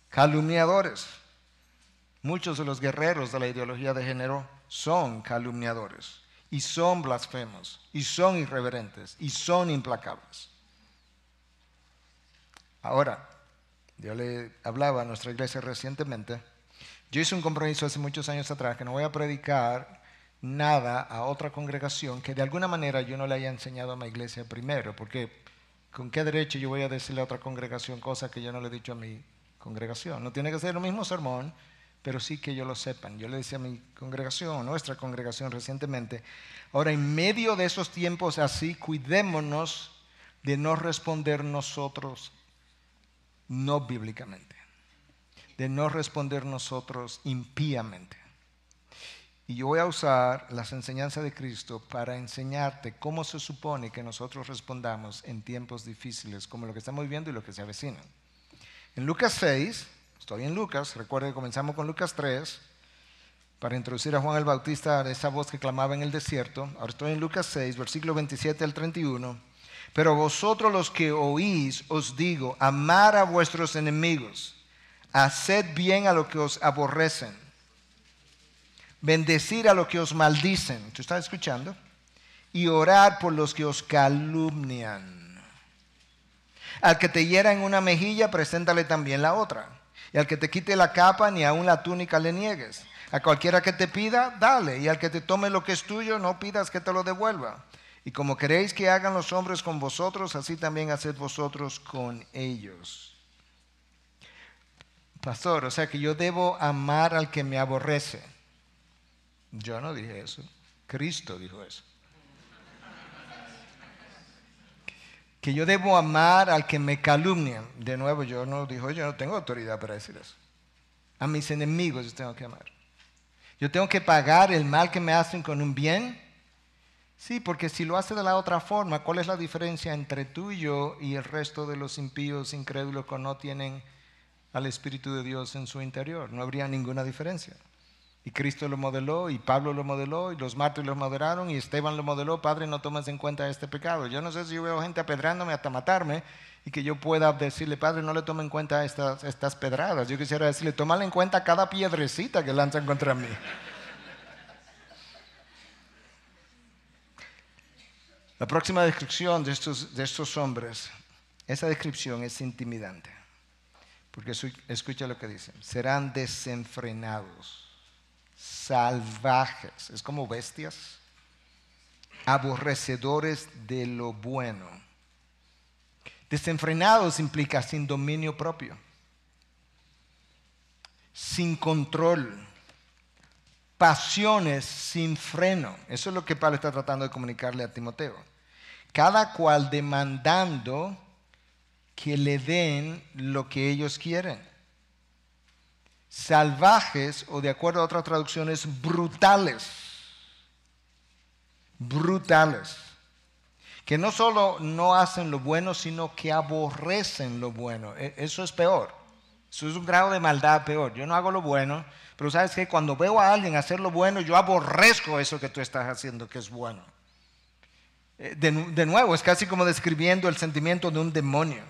calumniadores. Muchos de los guerreros de la ideología de género son calumniadores y son blasfemos y son irreverentes y son implacables. Ahora, yo le hablaba a nuestra iglesia recientemente, yo hice un compromiso hace muchos años atrás que no voy a predicar nada a otra congregación que de alguna manera yo no le haya enseñado a mi iglesia primero, porque ¿con qué derecho yo voy a decirle a otra congregación cosas que yo no le he dicho a mi congregación? No tiene que ser el mismo sermón, pero sí que ellos lo sepan. Yo le decía a mi congregación, nuestra congregación recientemente, ahora en medio de esos tiempos así, cuidémonos de no responder nosotros no bíblicamente, de no responder nosotros impíamente y yo voy a usar las enseñanzas de Cristo para enseñarte cómo se supone que nosotros respondamos en tiempos difíciles, como lo que estamos viviendo y lo que se avecina. En Lucas 6, estoy en Lucas, recuerden que comenzamos con Lucas 3, para introducir a Juan el Bautista a esa voz que clamaba en el desierto. Ahora estoy en Lucas 6, versículo 27 al 31. Pero vosotros los que oís, os digo, amar a vuestros enemigos, haced bien a los que os aborrecen bendecir a los que os maldicen, ¿tú estás escuchando? Y orar por los que os calumnian. Al que te hiera en una mejilla, preséntale también la otra. Y al que te quite la capa, ni aun la túnica le niegues. A cualquiera que te pida, dale. Y al que te tome lo que es tuyo, no pidas que te lo devuelva. Y como queréis que hagan los hombres con vosotros, así también haced vosotros con ellos. Pastor, o sea que yo debo amar al que me aborrece. Yo no dije eso. Cristo dijo eso. Que yo debo amar al que me calumnia. De nuevo, yo no dijo, yo no tengo autoridad para decir eso. A mis enemigos yo tengo que amar. Yo tengo que pagar el mal que me hacen con un bien. Sí, porque si lo hace de la otra forma, ¿cuál es la diferencia entre tú y yo y el resto de los impíos, incrédulos que no tienen al Espíritu de Dios en su interior? No habría ninguna diferencia. Y Cristo lo modeló, y Pablo lo modeló, y los mártires lo modelaron, y Esteban lo modeló. Padre, no tomes en cuenta este pecado. Yo no sé si yo veo gente apedrándome hasta matarme, y que yo pueda decirle, Padre, no le tome en cuenta estas, pedradas. Yo quisiera decirle, tómale en cuenta cada piedrecita que lanzan contra mí. La próxima descripción de estos, de estos hombres, esa descripción es intimidante, porque escucha lo que dicen, serán desenfrenados salvajes, es como bestias, aborrecedores de lo bueno. Desenfrenados implica sin dominio propio, sin control, pasiones sin freno. Eso es lo que Pablo está tratando de comunicarle a Timoteo. Cada cual demandando que le den lo que ellos quieren salvajes o de acuerdo a otras traducciones, brutales. Brutales. Que no solo no hacen lo bueno, sino que aborrecen lo bueno. E, eso es peor. Eso es un grado de maldad peor. Yo no hago lo bueno, pero sabes que cuando veo a alguien hacer lo bueno, yo aborrezco eso que tú estás haciendo, que es bueno. Eh, de, nuevo, es casi como describiendo el sentimiento de un demonio.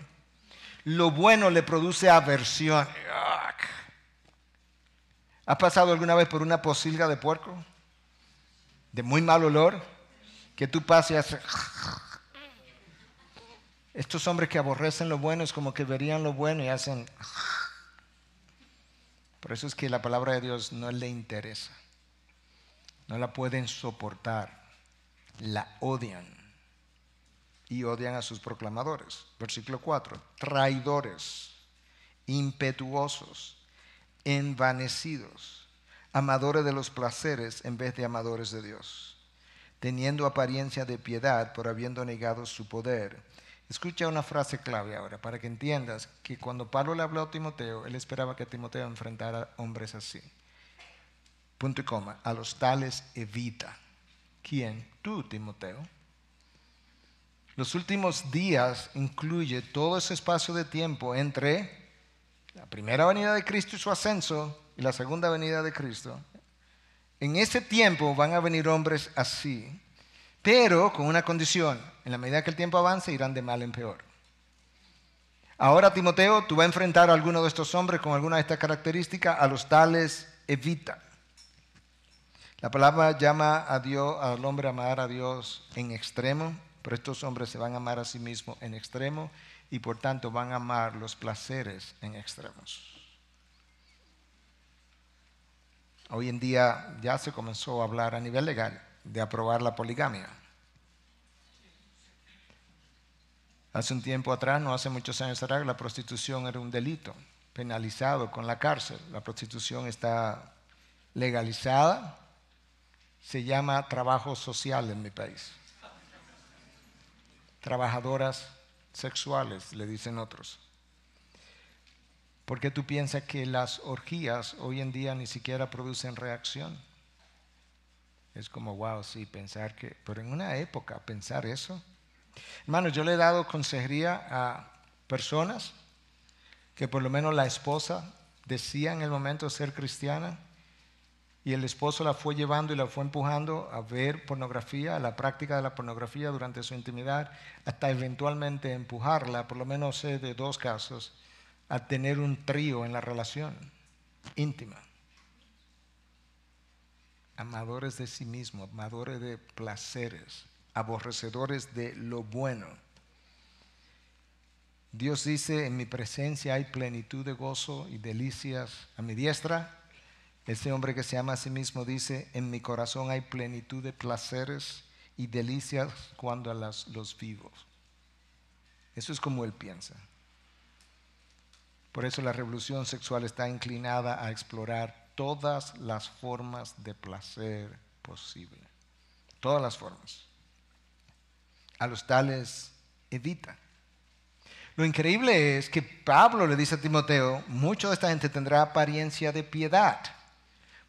Lo bueno le produce aversión. ¿Has pasado alguna vez por una posilga de puerco? De muy mal olor. Que tú pases. (laughs) Estos hombres que aborrecen lo bueno es como que verían lo bueno y hacen. (laughs) Por eso es que la palabra de Dios no le interesa. No la pueden soportar. La odian. Y odian a sus proclamadores. Versículo 4. Traidores, impetuosos, envanecidos, amadores de los placeres en vez de amadores de Dios, teniendo apariencia de piedad por habiendo negado su poder. Escucha una frase clave ahora para que entiendas que cuando Pablo le habló a Timoteo, él esperaba que Timoteo enfrentara hombres así. Punto y coma, a los tales evita. ¿Quién? Tú, Timoteo. Los últimos días incluye todo ese espacio de tiempo entre la primera venida de Cristo y su ascenso y la segunda venida de Cristo, en ese tiempo van a venir hombres así, pero con una condición, en la medida que el tiempo avance irán de mal en peor. Ahora, Timoteo, tú vas a enfrentar a alguno de estos hombres con alguna de estas características, a los tales evita. La palabra llama a Dios, al hombre a amar a Dios en extremo, pero estos hombres se van a amar a sí mismos en extremo y por tanto van a amar los placeres en extremos. Hoy en día ya se comenzó a hablar a nivel legal de aprobar la poligamia. Hace un tiempo atrás, no hace muchos años atrás, la prostitución era un delito penalizado con la cárcel. La prostitución está legalizada. Se llama trabajo social en mi país. Trabajadoras sexuales, le dicen otros. ¿Por qué tú piensas que las orgías hoy en día ni siquiera producen reacción? Es como, wow, sí, pensar que, pero en una época, pensar eso. Hermano, yo le he dado consejería a personas que por lo menos la esposa decía en el momento ser cristiana, y el esposo la fue llevando y la fue empujando a ver pornografía, a la práctica de la pornografía durante su intimidad, hasta eventualmente empujarla, por lo menos sé de dos casos, a tener un trío en la relación íntima. Amadores de sí mismo, amadores de placeres, aborrecedores de lo bueno. Dios dice, en mi presencia hay plenitud de gozo y delicias a mi diestra este hombre que se ama a sí mismo dice, en mi corazón hay plenitud de placeres y delicias cuando a los vivos. Eso es como él piensa. Por eso la revolución sexual está inclinada a explorar todas las formas de placer posible. Todas las formas. A los tales evita. Lo increíble es que Pablo le dice a Timoteo, mucho de esta gente tendrá apariencia de piedad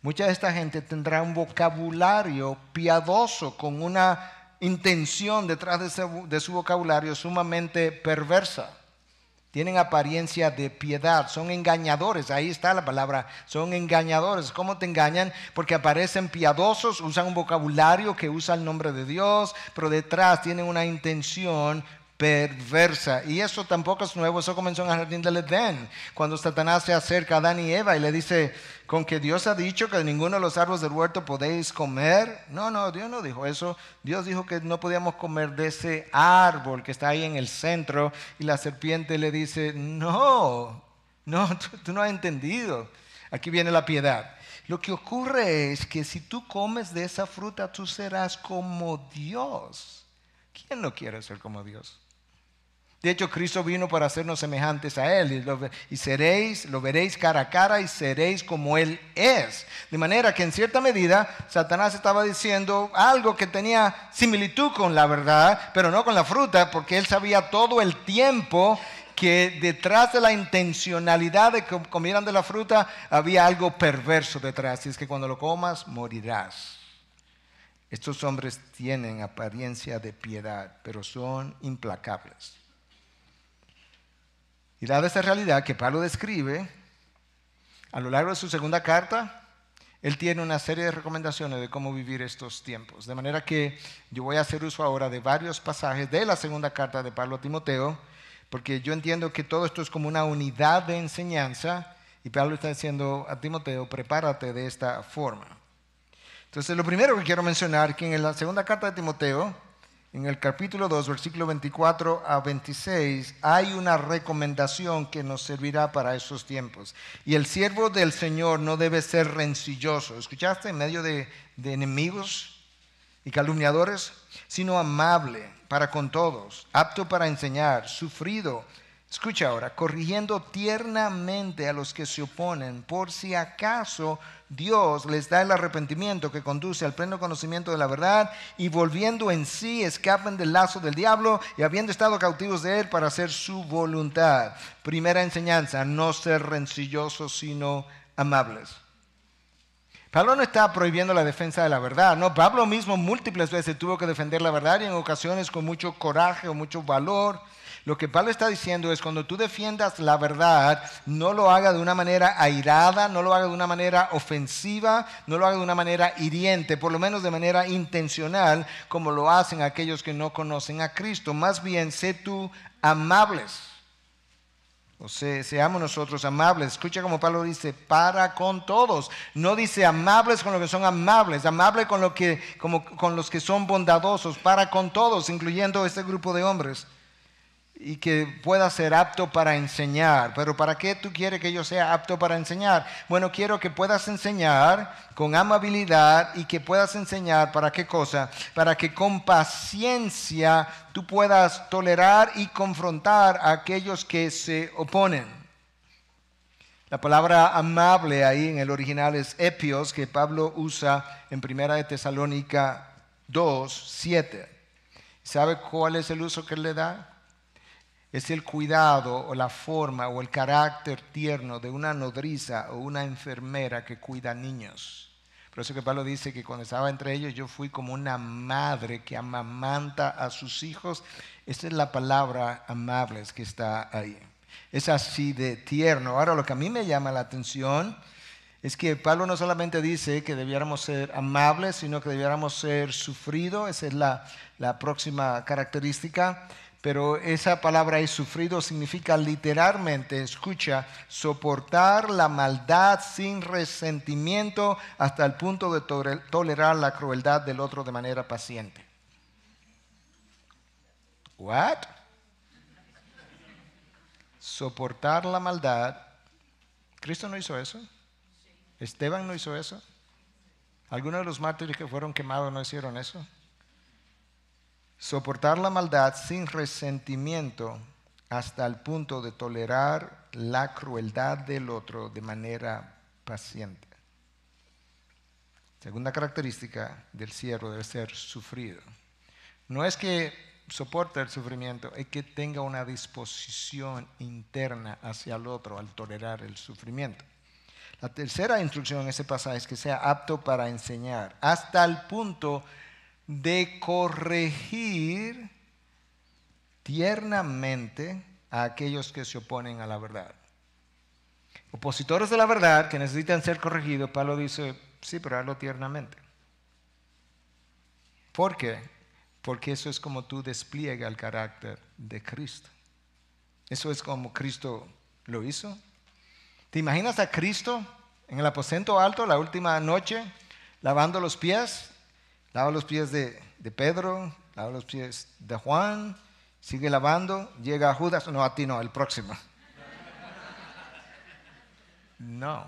Mucha de esta gente tendrá un vocabulario piadoso con una intención detrás de, su vocabulario sumamente perversa. Tienen apariencia de piedad, son engañadores, ahí está la palabra, son engañadores. ¿Cómo te engañan? Porque aparecen piadosos, usan un vocabulario que usa el nombre de Dios, pero detrás tienen una intención perversa. Y eso tampoco es nuevo, eso comenzó en el jardín del Edén, cuando Satanás se acerca a Adán y Eva y le dice, con que Dios ha dicho que ninguno de los árboles del huerto podéis comer. No, no, Dios no dijo eso. Dios dijo que no podíamos comer de ese árbol que está ahí en el centro y la serpiente le dice, no, no, (laughs) tú no has entendido. Aquí viene la piedad. Lo que ocurre es que si tú comes de esa fruta, tú serás como Dios. ¿Quién no quiere ser como Dios? De hecho, Cristo vino para hacernos semejantes a Él. Y, lo, seréis, lo veréis cara a cara y seréis como Él es. De manera que en cierta medida Satanás estaba diciendo algo que tenía similitud con la verdad, pero no con la fruta, porque Él sabía todo el tiempo que detrás de la intencionalidad de que comieran de la fruta había algo perverso detrás. Y es que cuando lo comas, morirás. Estos hombres tienen apariencia de piedad, pero son implacables. Y dada esta realidad que Pablo describe, a lo largo de su segunda carta, él tiene una serie de recomendaciones de cómo vivir estos tiempos. De manera que yo voy a hacer uso ahora de varios pasajes de la segunda carta de Pablo a Timoteo, porque yo entiendo que todo esto es como una unidad de enseñanza y Pablo está diciendo a Timoteo, prepárate de esta forma. Entonces, lo primero que quiero mencionar, que en la segunda carta de Timoteo, en el capítulo 2, versículo 24 a 26, hay una recomendación que nos servirá para esos tiempos. Y el siervo del Señor no debe ser rencilloso. ¿Escuchaste? En medio de, enemigos y calumniadores, sino amable para con todos, apto para enseñar, sufrido. Escucha ahora, corrigiendo tiernamente a los que se oponen, por si acaso Dios les da el arrepentimiento que conduce al pleno conocimiento de la verdad y volviendo en sí escapan del lazo del diablo y habiendo estado cautivos de él para hacer su voluntad. Primera enseñanza, no ser rencillosos sino amables. Pablo no está prohibiendo la defensa de la verdad, no, Pablo mismo múltiples veces tuvo que defender la verdad y en ocasiones con mucho coraje o mucho valor. Lo que Pablo está diciendo es cuando tú defiendas la verdad, no lo haga de una manera airada, no lo haga de una manera ofensiva, no lo haga de una manera hiriente, por lo menos de manera intencional, como lo hacen aquellos que no conocen a Cristo. Más bien, sé tú amables. O sea, seamos nosotros amables. Escucha como Pablo dice, para con todos. No dice amables con los que son amables, amable con, lo que, como, con los que son bondadosos, para con todos, incluyendo este grupo de hombres y que pueda ser apto para enseñar. Pero ¿para qué tú quieres que yo sea apto para enseñar? Bueno, quiero que puedas enseñar con amabilidad y que puedas enseñar para qué cosa? Para que con paciencia tú puedas tolerar y confrontar a aquellos que se oponen. La palabra amable ahí en el original es epios que Pablo usa en Primera de Tesalónica 2, 7. ¿Sabe cuál es el uso que le da? es el cuidado o la forma o el carácter tierno de una nodriza o una enfermera que cuida niños. Por eso que Pablo dice que cuando estaba entre ellos yo fui como una madre que amamanta a sus hijos. Esa es la palabra amables que está ahí. Es así de tierno. Ahora lo que a mí me llama la atención es que Pablo no solamente dice que debiéramos ser amables, sino que debiéramos ser sufridos. Esa es la, la próxima característica pero esa palabra es sufrido significa literalmente, escucha, soportar la maldad sin resentimiento hasta el punto de tolerar la crueldad del otro de manera paciente. What? Soportar la maldad. Cristo no hizo eso. Esteban no hizo eso. Algunos de los mártires que fueron quemados no hicieron eso soportar la maldad sin resentimiento hasta el punto de tolerar la crueldad del otro de manera paciente. Segunda característica del siervo debe ser sufrido. No es que soporte el sufrimiento, es que tenga una disposición interna hacia el otro al tolerar el sufrimiento. La tercera instrucción en ese pasaje es que sea apto para enseñar, hasta el punto de corregir tiernamente a aquellos que se oponen a la verdad. Opositores de la verdad que necesitan ser corregidos, Pablo dice, sí, pero hazlo tiernamente. ¿Por qué? Porque eso es como tú despliegas el carácter de Cristo. Eso es como Cristo lo hizo. ¿Te imaginas a Cristo en el aposento alto la última noche, lavando los pies Lava los pies de, Pedro, lava los pies de Juan, sigue lavando, llega a Judas, no a ti no, el próximo. No.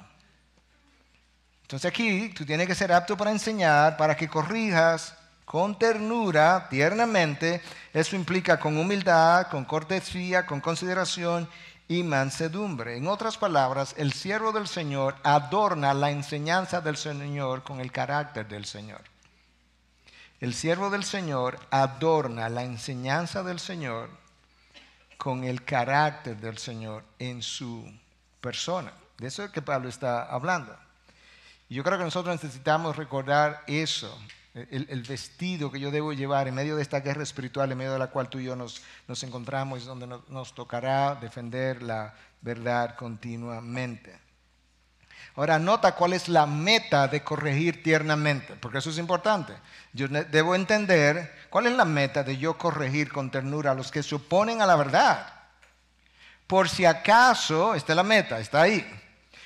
Entonces aquí tú tienes que ser apto para enseñar, para que corrijas con ternura, tiernamente. Eso implica con humildad, con cortesía, con consideración y mansedumbre. En otras palabras, el siervo del Señor adorna la enseñanza del Señor con el carácter del Señor. El siervo del Señor adorna la enseñanza del Señor con el carácter del Señor en su persona. De eso es que Pablo está hablando. Yo creo que nosotros necesitamos recordar eso, el, vestido que yo debo llevar en medio de esta guerra espiritual, en medio de la cual tú y yo nos, encontramos, encontramos, donde nos tocará defender la verdad continuamente. Ahora nota cuál es la meta de corregir tiernamente, porque eso es importante. Yo debo entender cuál es la meta de yo corregir con ternura a los que se oponen a la verdad. Por si acaso, esta es la meta, está ahí.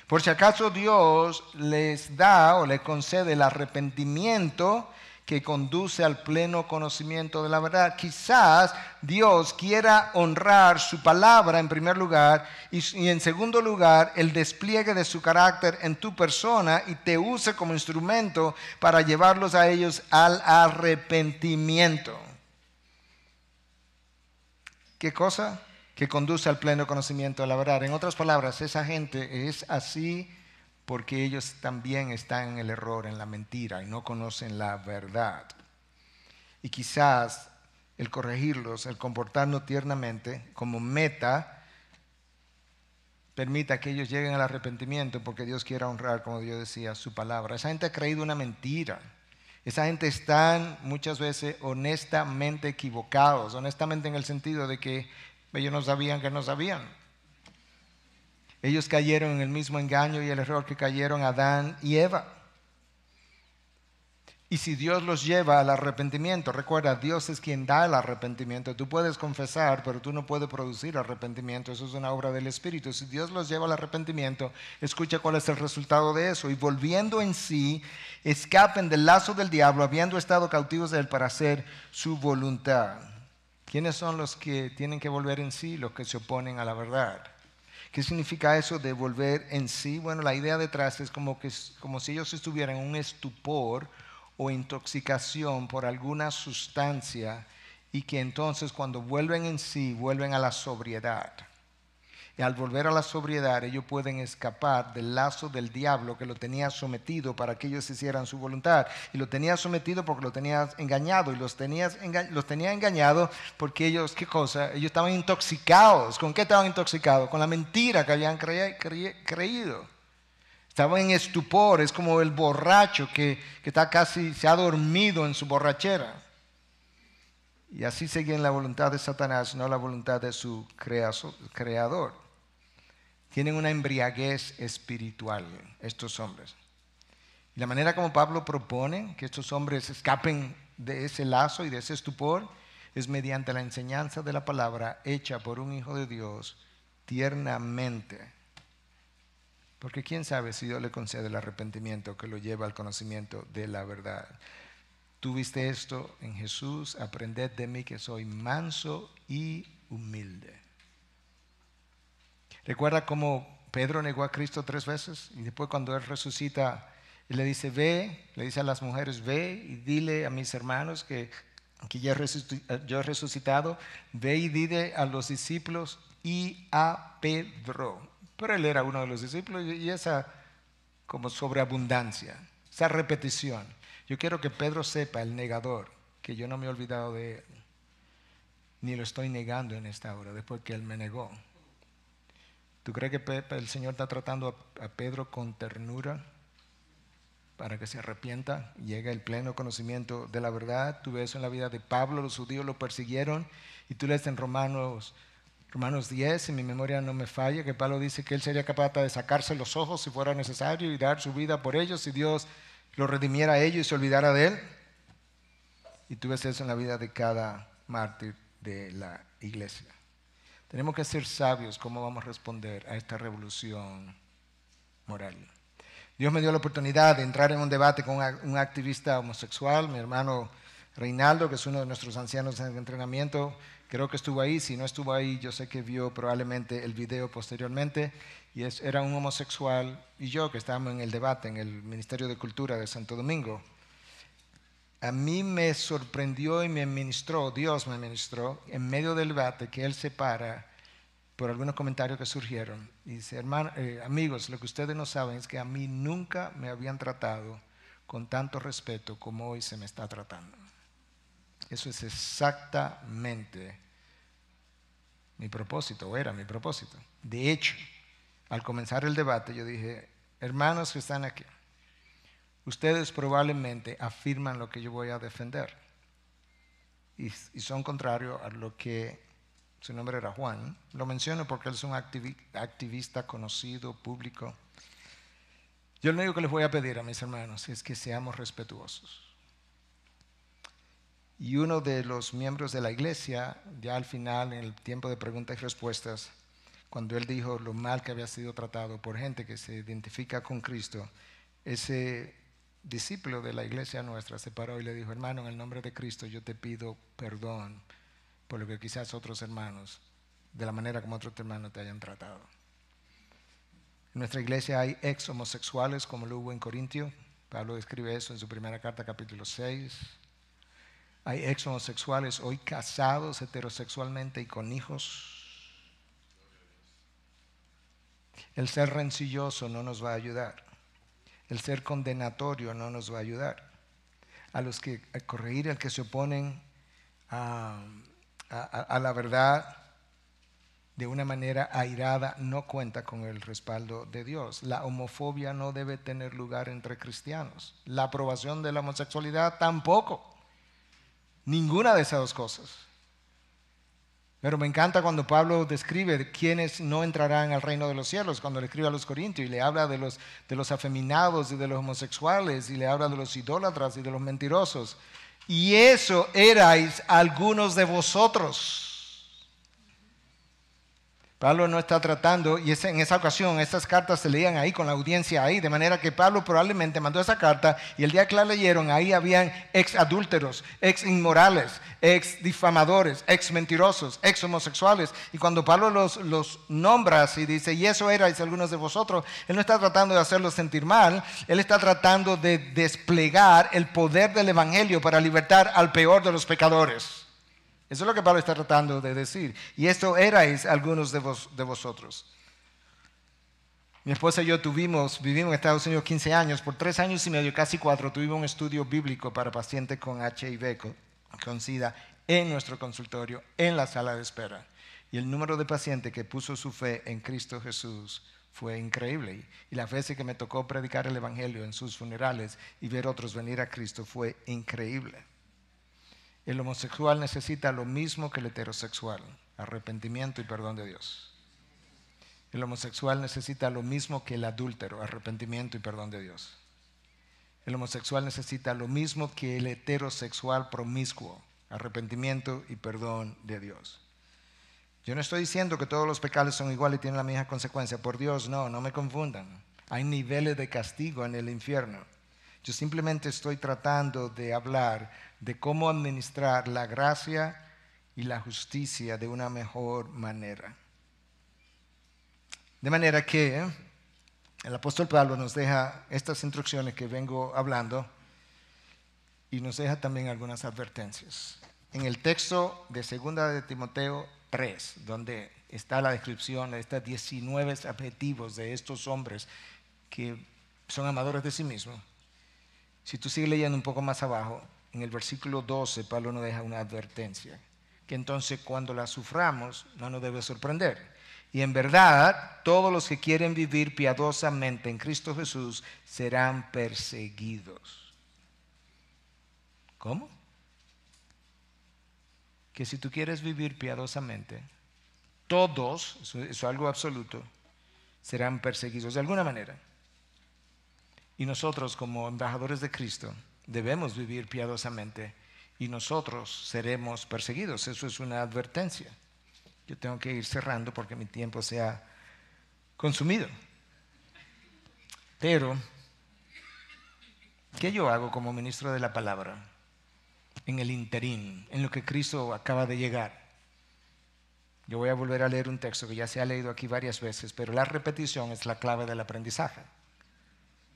Por si acaso Dios les da o le concede el arrepentimiento que conduce al pleno conocimiento de la verdad. Quizás Dios quiera honrar su palabra en primer lugar y, en segundo lugar el despliegue de su carácter en tu persona y te use como instrumento para llevarlos a ellos al arrepentimiento. ¿Qué cosa? Que conduce al pleno conocimiento de la verdad. En otras palabras, esa gente es así porque ellos también están en el error, en la mentira y no conocen la verdad. Y quizás el corregirlos, el comportarnos tiernamente como meta, permita que ellos lleguen al arrepentimiento porque Dios quiera honrar, como Dios decía, su palabra. Esa gente ha creído una mentira. Esa gente están muchas veces honestamente equivocados, honestamente en el sentido de que ellos no sabían que no sabían. Ellos cayeron en el mismo engaño y el error que cayeron Adán y Eva. Y si Dios los lleva al arrepentimiento, recuerda, Dios es quien da el arrepentimiento. Tú puedes confesar, pero tú no puedes producir arrepentimiento. Eso es una obra del Espíritu. Si Dios los lleva al arrepentimiento, escucha cuál es el resultado de eso. Y volviendo en sí, escapen del lazo del diablo, habiendo estado cautivos de él para hacer su voluntad. ¿Quiénes son los que tienen que volver en sí? Los que se oponen a la verdad. ¿Qué significa eso de volver en sí? Bueno, la idea detrás es como, que, como si ellos estuvieran en un estupor o intoxicación por alguna sustancia y que entonces cuando vuelven en sí, vuelven a la sobriedad. Y al volver a la sobriedad, ellos pueden escapar del lazo del diablo que lo tenía sometido para que ellos hicieran su voluntad. Y lo tenía sometido porque lo tenía engañado. Y los, tenías los tenía engañado porque ellos, ¿qué cosa? Ellos estaban intoxicados. ¿Con qué estaban intoxicados? Con la mentira que habían creído. Estaban en estupor. Es como el borracho que, que está casi, se ha dormido en su borrachera. Y así seguían la voluntad de Satanás, no la voluntad de su creador. Tienen una embriaguez espiritual estos hombres. Y la manera como Pablo propone que estos hombres escapen de ese lazo y de ese estupor es mediante la enseñanza de la palabra hecha por un hijo de Dios tiernamente. Porque quién sabe si Dios le concede el arrepentimiento que lo lleva al conocimiento de la verdad. Tuviste esto en Jesús, aprended de mí que soy manso y humilde. Recuerda cómo Pedro negó a Cristo tres veces y después cuando él resucita, le dice, ve, le dice a las mujeres, ve y dile a mis hermanos que, que yo, he resucitado, ve y dile a los discípulos y a Pedro. Pero él era uno de los discípulos y esa como sobreabundancia, esa repetición. Yo quiero que Pedro sepa, el negador, que yo no me he olvidado de él, ni lo estoy negando en esta hora, después que él me negó. ¿Tú crees que el Señor está tratando a Pedro con ternura para que se arrepienta? Llega el pleno conocimiento de la verdad. Tú ves en la vida de Pablo, los judíos lo persiguieron y tú lees en Romanos Romanos 10, si mi memoria no me falla, que Pablo dice que él sería capaz de sacarse los ojos si fuera necesario y dar su vida por ellos si Dios lo redimiera a ellos y se olvidara de él. Y tú ves eso en la vida de cada mártir de la iglesia. Tenemos que ser sabios cómo vamos a responder a esta revolución moral. Dios me dio la oportunidad de entrar en un debate con un activista homosexual, mi hermano Reinaldo, que es uno de nuestros ancianos en el entrenamiento, Creo que estuvo ahí, si no estuvo ahí, yo sé que vio probablemente el video posteriormente, y era un homosexual y yo que estábamos en el debate en el Ministerio de Cultura de Santo Domingo. A mí me sorprendió y me ministró, Dios me ministró, en medio del debate que él se para por algunos comentarios que surgieron. Y dice, hermano, eh, amigos, lo que ustedes no saben es que a mí nunca me habían tratado con tanto respeto como hoy se me está tratando. Eso es exactamente mi propósito, o era mi propósito. De hecho, al comenzar el debate yo dije, hermanos que están aquí, ustedes probablemente afirman lo que yo voy a defender y, son contrarios a lo que su nombre era Juan. Lo menciono porque él es un activista conocido, público. Yo lo único que les voy a pedir a mis hermanos es que seamos respetuosos. Y uno de los miembros de la iglesia, ya al final, en el tiempo de preguntas y respuestas, cuando él dijo lo mal que había sido tratado por gente que se identifica con Cristo, ese discípulo de la iglesia nuestra se paró y le dijo, hermano, en el nombre de Cristo yo te pido perdón por lo que quizás otros hermanos, de la manera como otros hermanos te hayan tratado. En nuestra iglesia hay ex homosexuales como lo hubo en Corintio. Pablo describe eso en su primera carta, capítulo 6, hay ex homosexuales hoy casados heterosexualmente y con hijos. El ser rencilloso no nos va a ayudar. El ser condenatorio no nos va a ayudar. A los que a corregir, al que se oponen a la verdad de una manera airada no cuenta con el respaldo de Dios. La homofobia no debe tener lugar entre cristianos. La aprobación de la homosexualidad tampoco. Ninguna de esas dos cosas. Pero me encanta cuando Pablo describe quienes no entrarán al reino de los cielos, cuando le escribe a los corintios y le habla de los, de los afeminados y de los homosexuales y le habla de los idólatras y de los mentirosos. Y eso erais algunos de vosotros. Pablo no está tratando, y en esa ocasión estas cartas se leían ahí con la audiencia ahí, de manera que Pablo probablemente mandó esa carta y el día que la leyeron ahí habían ex adúlteros, ex inmorales, ex difamadores, ex mentirosos, ex homosexuales. Y cuando Pablo los, los nombra y dice, y eso erais algunos de vosotros, él no está tratando de hacerlos sentir mal, él está tratando de desplegar el poder del Evangelio para libertar al peor de los pecadores. Eso es lo que Pablo está tratando de decir. Y esto erais algunos de, vos, de vosotros. Mi esposa y yo tuvimos, vivimos en Estados Unidos 15 años, por tres años y medio, casi cuatro, tuvimos un estudio bíblico para pacientes con HIV, con, SIDA, en nuestro consultorio, en la sala de espera. Y el número de pacientes que puso su fe en Cristo Jesús fue increíble. Y la fe que me tocó predicar el Evangelio en sus funerales y ver otros venir a Cristo fue increíble. El homosexual necesita lo mismo que el heterosexual, arrepentimiento y perdón de Dios. El homosexual necesita lo mismo que el adúltero, arrepentimiento y perdón de Dios. El homosexual necesita lo mismo que el heterosexual promiscuo, arrepentimiento y perdón de Dios. Yo no estoy diciendo que todos los pecados son iguales y tienen la misma consecuencia. Por Dios, no, no me confundan. Hay niveles de castigo en el infierno. Yo simplemente estoy tratando de hablar de cómo administrar la gracia y la justicia de una mejor manera. De manera que ¿eh? el apóstol Pablo nos deja estas instrucciones que vengo hablando y nos deja también algunas advertencias. En el texto de 2 de Timoteo 3, donde está la descripción de estos 19 adjetivos de estos hombres que son amadores de sí mismos, si tú sigues leyendo un poco más abajo, en el versículo 12 Pablo nos deja una advertencia, que entonces cuando la suframos no nos debe sorprender. Y en verdad, todos los que quieren vivir piadosamente en Cristo Jesús serán perseguidos. ¿Cómo? Que si tú quieres vivir piadosamente, todos, eso es algo absoluto, serán perseguidos de alguna manera. Y nosotros como embajadores de Cristo, debemos vivir piadosamente y nosotros seremos perseguidos. Eso es una advertencia. Yo tengo que ir cerrando porque mi tiempo se ha consumido. Pero, ¿qué yo hago como ministro de la palabra en el interín, en lo que Cristo acaba de llegar? Yo voy a volver a leer un texto que ya se ha leído aquí varias veces, pero la repetición es la clave del aprendizaje.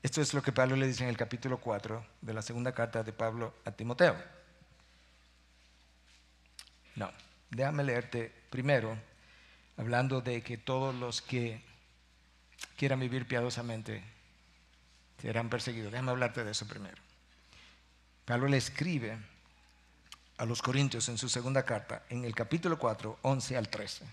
Esto es lo que Pablo le dice en el capítulo 4 de la segunda carta de Pablo a Timoteo. No, déjame leerte primero, hablando de que todos los que quieran vivir piadosamente serán perseguidos. Déjame hablarte de eso primero. Pablo le escribe a los Corintios en su segunda carta, en el capítulo 4, 11 al 13.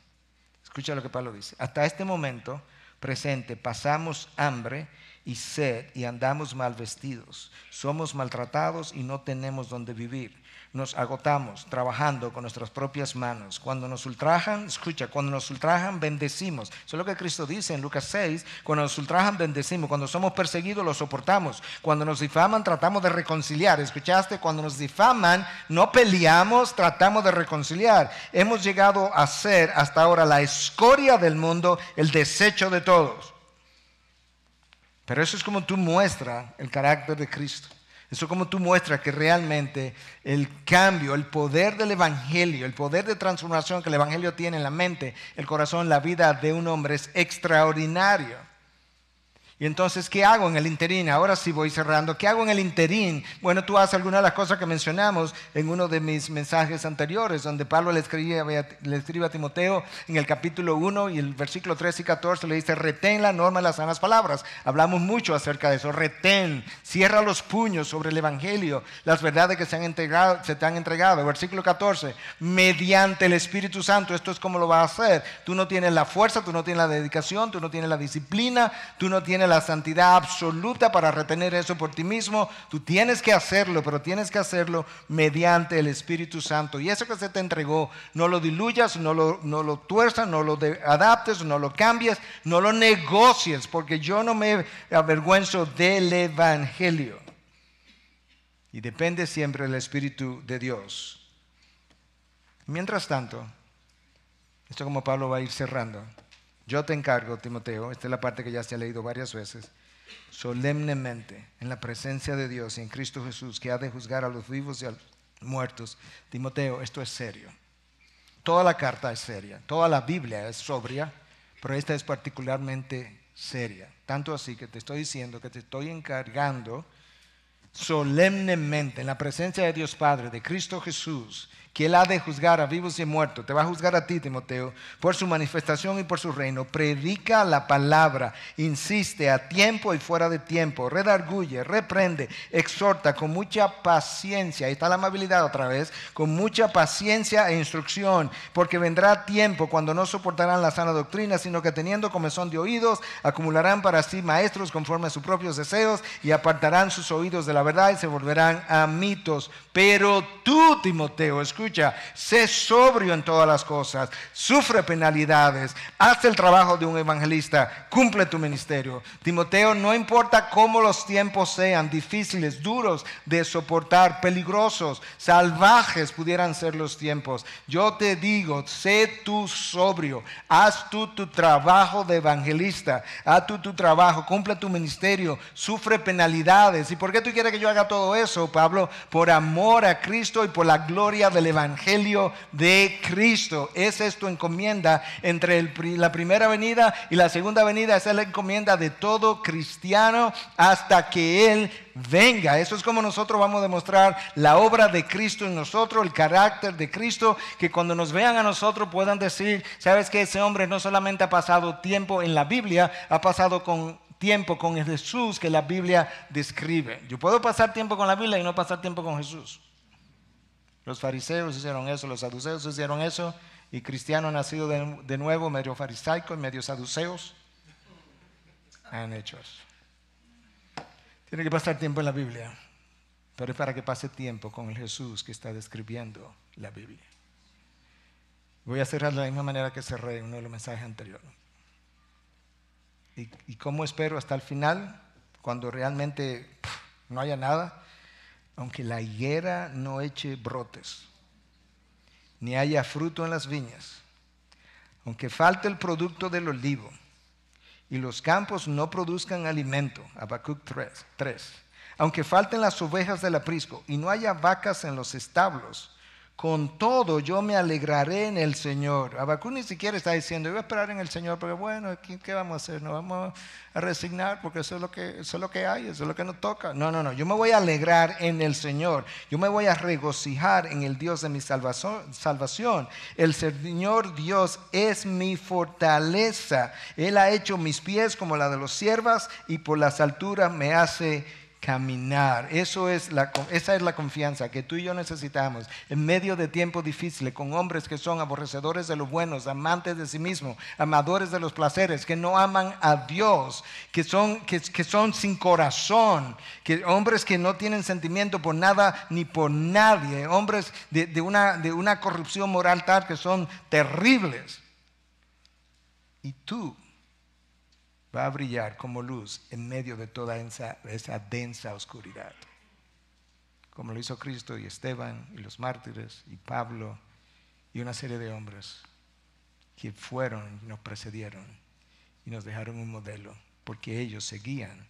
Escucha lo que Pablo dice. Hasta este momento presente pasamos hambre y sed y andamos mal vestidos. Somos maltratados y no tenemos donde vivir. Nos agotamos trabajando con nuestras propias manos. Cuando nos ultrajan, escucha, cuando nos ultrajan, bendecimos. Eso es lo que Cristo dice en Lucas 6. Cuando nos ultrajan, bendecimos. Cuando somos perseguidos, lo soportamos. Cuando nos difaman, tratamos de reconciliar. ¿Escuchaste? Cuando nos difaman, no peleamos, tratamos de reconciliar. Hemos llegado a ser hasta ahora la escoria del mundo, el desecho de todos. Pero eso es como tú muestras el carácter de Cristo. Eso es como tú muestras que realmente el cambio, el poder del Evangelio, el poder de transformación que el Evangelio tiene en la mente, el corazón, la vida de un hombre es extraordinario. Y entonces, ¿qué hago en el interín? Ahora sí voy cerrando. ¿Qué hago en el interín? Bueno, tú haces alguna de las cosas que mencionamos en uno de mis mensajes anteriores, donde Pablo le escribe, le escribe a Timoteo en el capítulo 1 y el versículo 3 y 14 le dice, retén la norma de las sanas palabras. Hablamos mucho acerca de eso. Retén, cierra los puños sobre el Evangelio, las verdades que se, han entregado, se te han entregado. Versículo 14, mediante el Espíritu Santo, esto es como lo vas a hacer. Tú no tienes la fuerza, tú no tienes la dedicación, tú no tienes la disciplina, tú no tienes la la santidad absoluta para retener eso por ti mismo. Tú tienes que hacerlo, pero tienes que hacerlo mediante el Espíritu Santo. Y eso que se te entregó, no lo diluyas, no lo, no lo tuerzas, no lo adaptes, no lo cambies, no lo negocies, porque yo no me avergüenzo del Evangelio. Y depende siempre del Espíritu de Dios. Mientras tanto, esto como Pablo va a ir cerrando. Yo te encargo, Timoteo, esta es la parte que ya se ha leído varias veces, solemnemente, en la presencia de Dios y en Cristo Jesús, que ha de juzgar a los vivos y a los muertos. Timoteo, esto es serio. Toda la carta es seria, toda la Biblia es sobria, pero esta es particularmente seria. Tanto así que te estoy diciendo que te estoy encargando solemnemente en la presencia de Dios Padre, de Cristo Jesús, que él ha de juzgar a vivos y muertos, te va a juzgar a ti, Timoteo, por su manifestación y por su reino. Predica la palabra, insiste a tiempo y fuera de tiempo, redarguye, reprende, exhorta con mucha paciencia, ahí está la amabilidad otra vez, con mucha paciencia e instrucción, porque vendrá tiempo cuando no soportarán la sana doctrina, sino que teniendo comezón de oídos, acumularán para sí maestros conforme a sus propios deseos y apartarán sus oídos de la verdad y se volverán a mitos. Pero tú, Timoteo, escucha escucha, sé sobrio en todas las cosas, sufre penalidades, haz el trabajo de un evangelista, cumple tu ministerio. Timoteo, no importa cómo los tiempos sean, difíciles, duros de soportar, peligrosos, salvajes pudieran ser los tiempos. Yo te digo, sé tú sobrio, haz tú tu trabajo de evangelista, haz tú tu trabajo, cumple tu ministerio, sufre penalidades. ¿Y por qué tú quieres que yo haga todo eso, Pablo? Por amor a Cristo y por la gloria del evangelio de Cristo. es esto encomienda. Entre la primera venida y la segunda venida, esa es la encomienda de todo cristiano hasta que Él venga. Eso es como nosotros vamos a demostrar la obra de Cristo en nosotros, el carácter de Cristo, que cuando nos vean a nosotros puedan decir, sabes que ese hombre no solamente ha pasado tiempo en la Biblia, ha pasado con tiempo con Jesús que la Biblia describe. Yo puedo pasar tiempo con la Biblia y no pasar tiempo con Jesús. Los fariseos hicieron eso, los saduceos hicieron eso, y cristiano nacido de, nuevo, medio farisaico y medio saduceos, han hecho eso. Tiene que pasar tiempo en la Biblia, pero es para que pase tiempo con el Jesús que está describiendo la Biblia. Voy a cerrar de la misma manera que cerré uno de los mensajes anteriores. ¿Y, cómo espero hasta el final, cuando realmente no haya nada? aunque la higuera no eche brotes, ni haya fruto en las viñas, aunque falte el producto del olivo y los campos no produzcan alimento, Habacuc 3, aunque falten las ovejas del aprisco y no haya vacas en los establos con todo yo me alegraré en el Señor. Abacú ni siquiera está diciendo, yo voy a esperar en el Señor, porque bueno, ¿qué, vamos a hacer? No vamos a resignar porque eso es, lo que, eso es lo que hay, eso es lo que nos toca. No, no, no, yo me voy a alegrar en el Señor, yo me voy a regocijar en el Dios de mi salvación. El Señor Dios es mi fortaleza. Él ha hecho mis pies como la de los siervas y por las alturas me hace caminar. Eso es esa es la confianza que tú y yo necesitamos en medio de tiempo difícil con hombres que son aborrecedores de los buenos, amantes de sí mismos, amadores de los placeres, que no aman a Dios, que son, que, son sin corazón, que hombres que no tienen sentimiento por nada ni por nadie, hombres de, una, de una corrupción moral tal que son terribles. Y tú va a brillar como luz en medio de toda esa, densa oscuridad, como lo hizo Cristo y Esteban y los mártires y Pablo y una serie de hombres que fueron y nos precedieron y nos dejaron un modelo, porque ellos seguían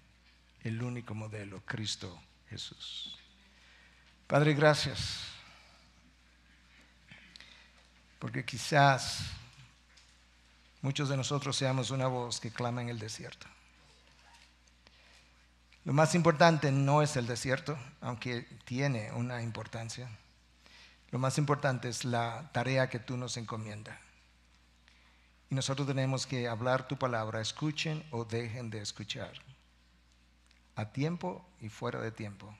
el único modelo, Cristo Jesús. Padre, gracias, porque quizás muchos de nosotros seamos una voz que clama en el desierto. Lo más importante no es el desierto, aunque tiene una importancia. Lo más importante es la tarea que tú nos encomiendas. Y nosotros tenemos que hablar tu palabra, escuchen o dejen de escuchar, a tiempo y fuera de tiempo,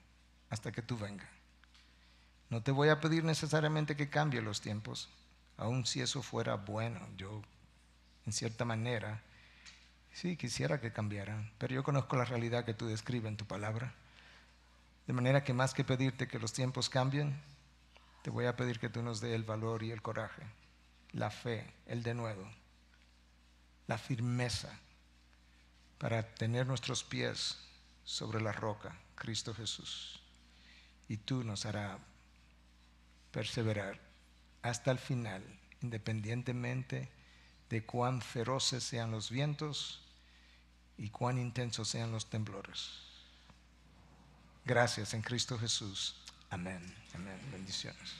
hasta que tú vengas. No te voy a pedir necesariamente que cambie los tiempos, aun si eso fuera bueno, yo en cierta manera. Sí, quisiera que cambiaran, pero yo conozco la realidad que tú describes en tu palabra. De manera que más que pedirte que los tiempos cambien, te voy a pedir que tú nos dé el valor y el coraje, la fe, el de nuevo la firmeza para tener nuestros pies sobre la roca, Cristo Jesús. Y tú nos hará perseverar hasta el final, independientemente de cuán feroces sean los vientos y cuán intensos sean los temblores. Gracias en Cristo Jesús. Amén. Amén. Bendiciones.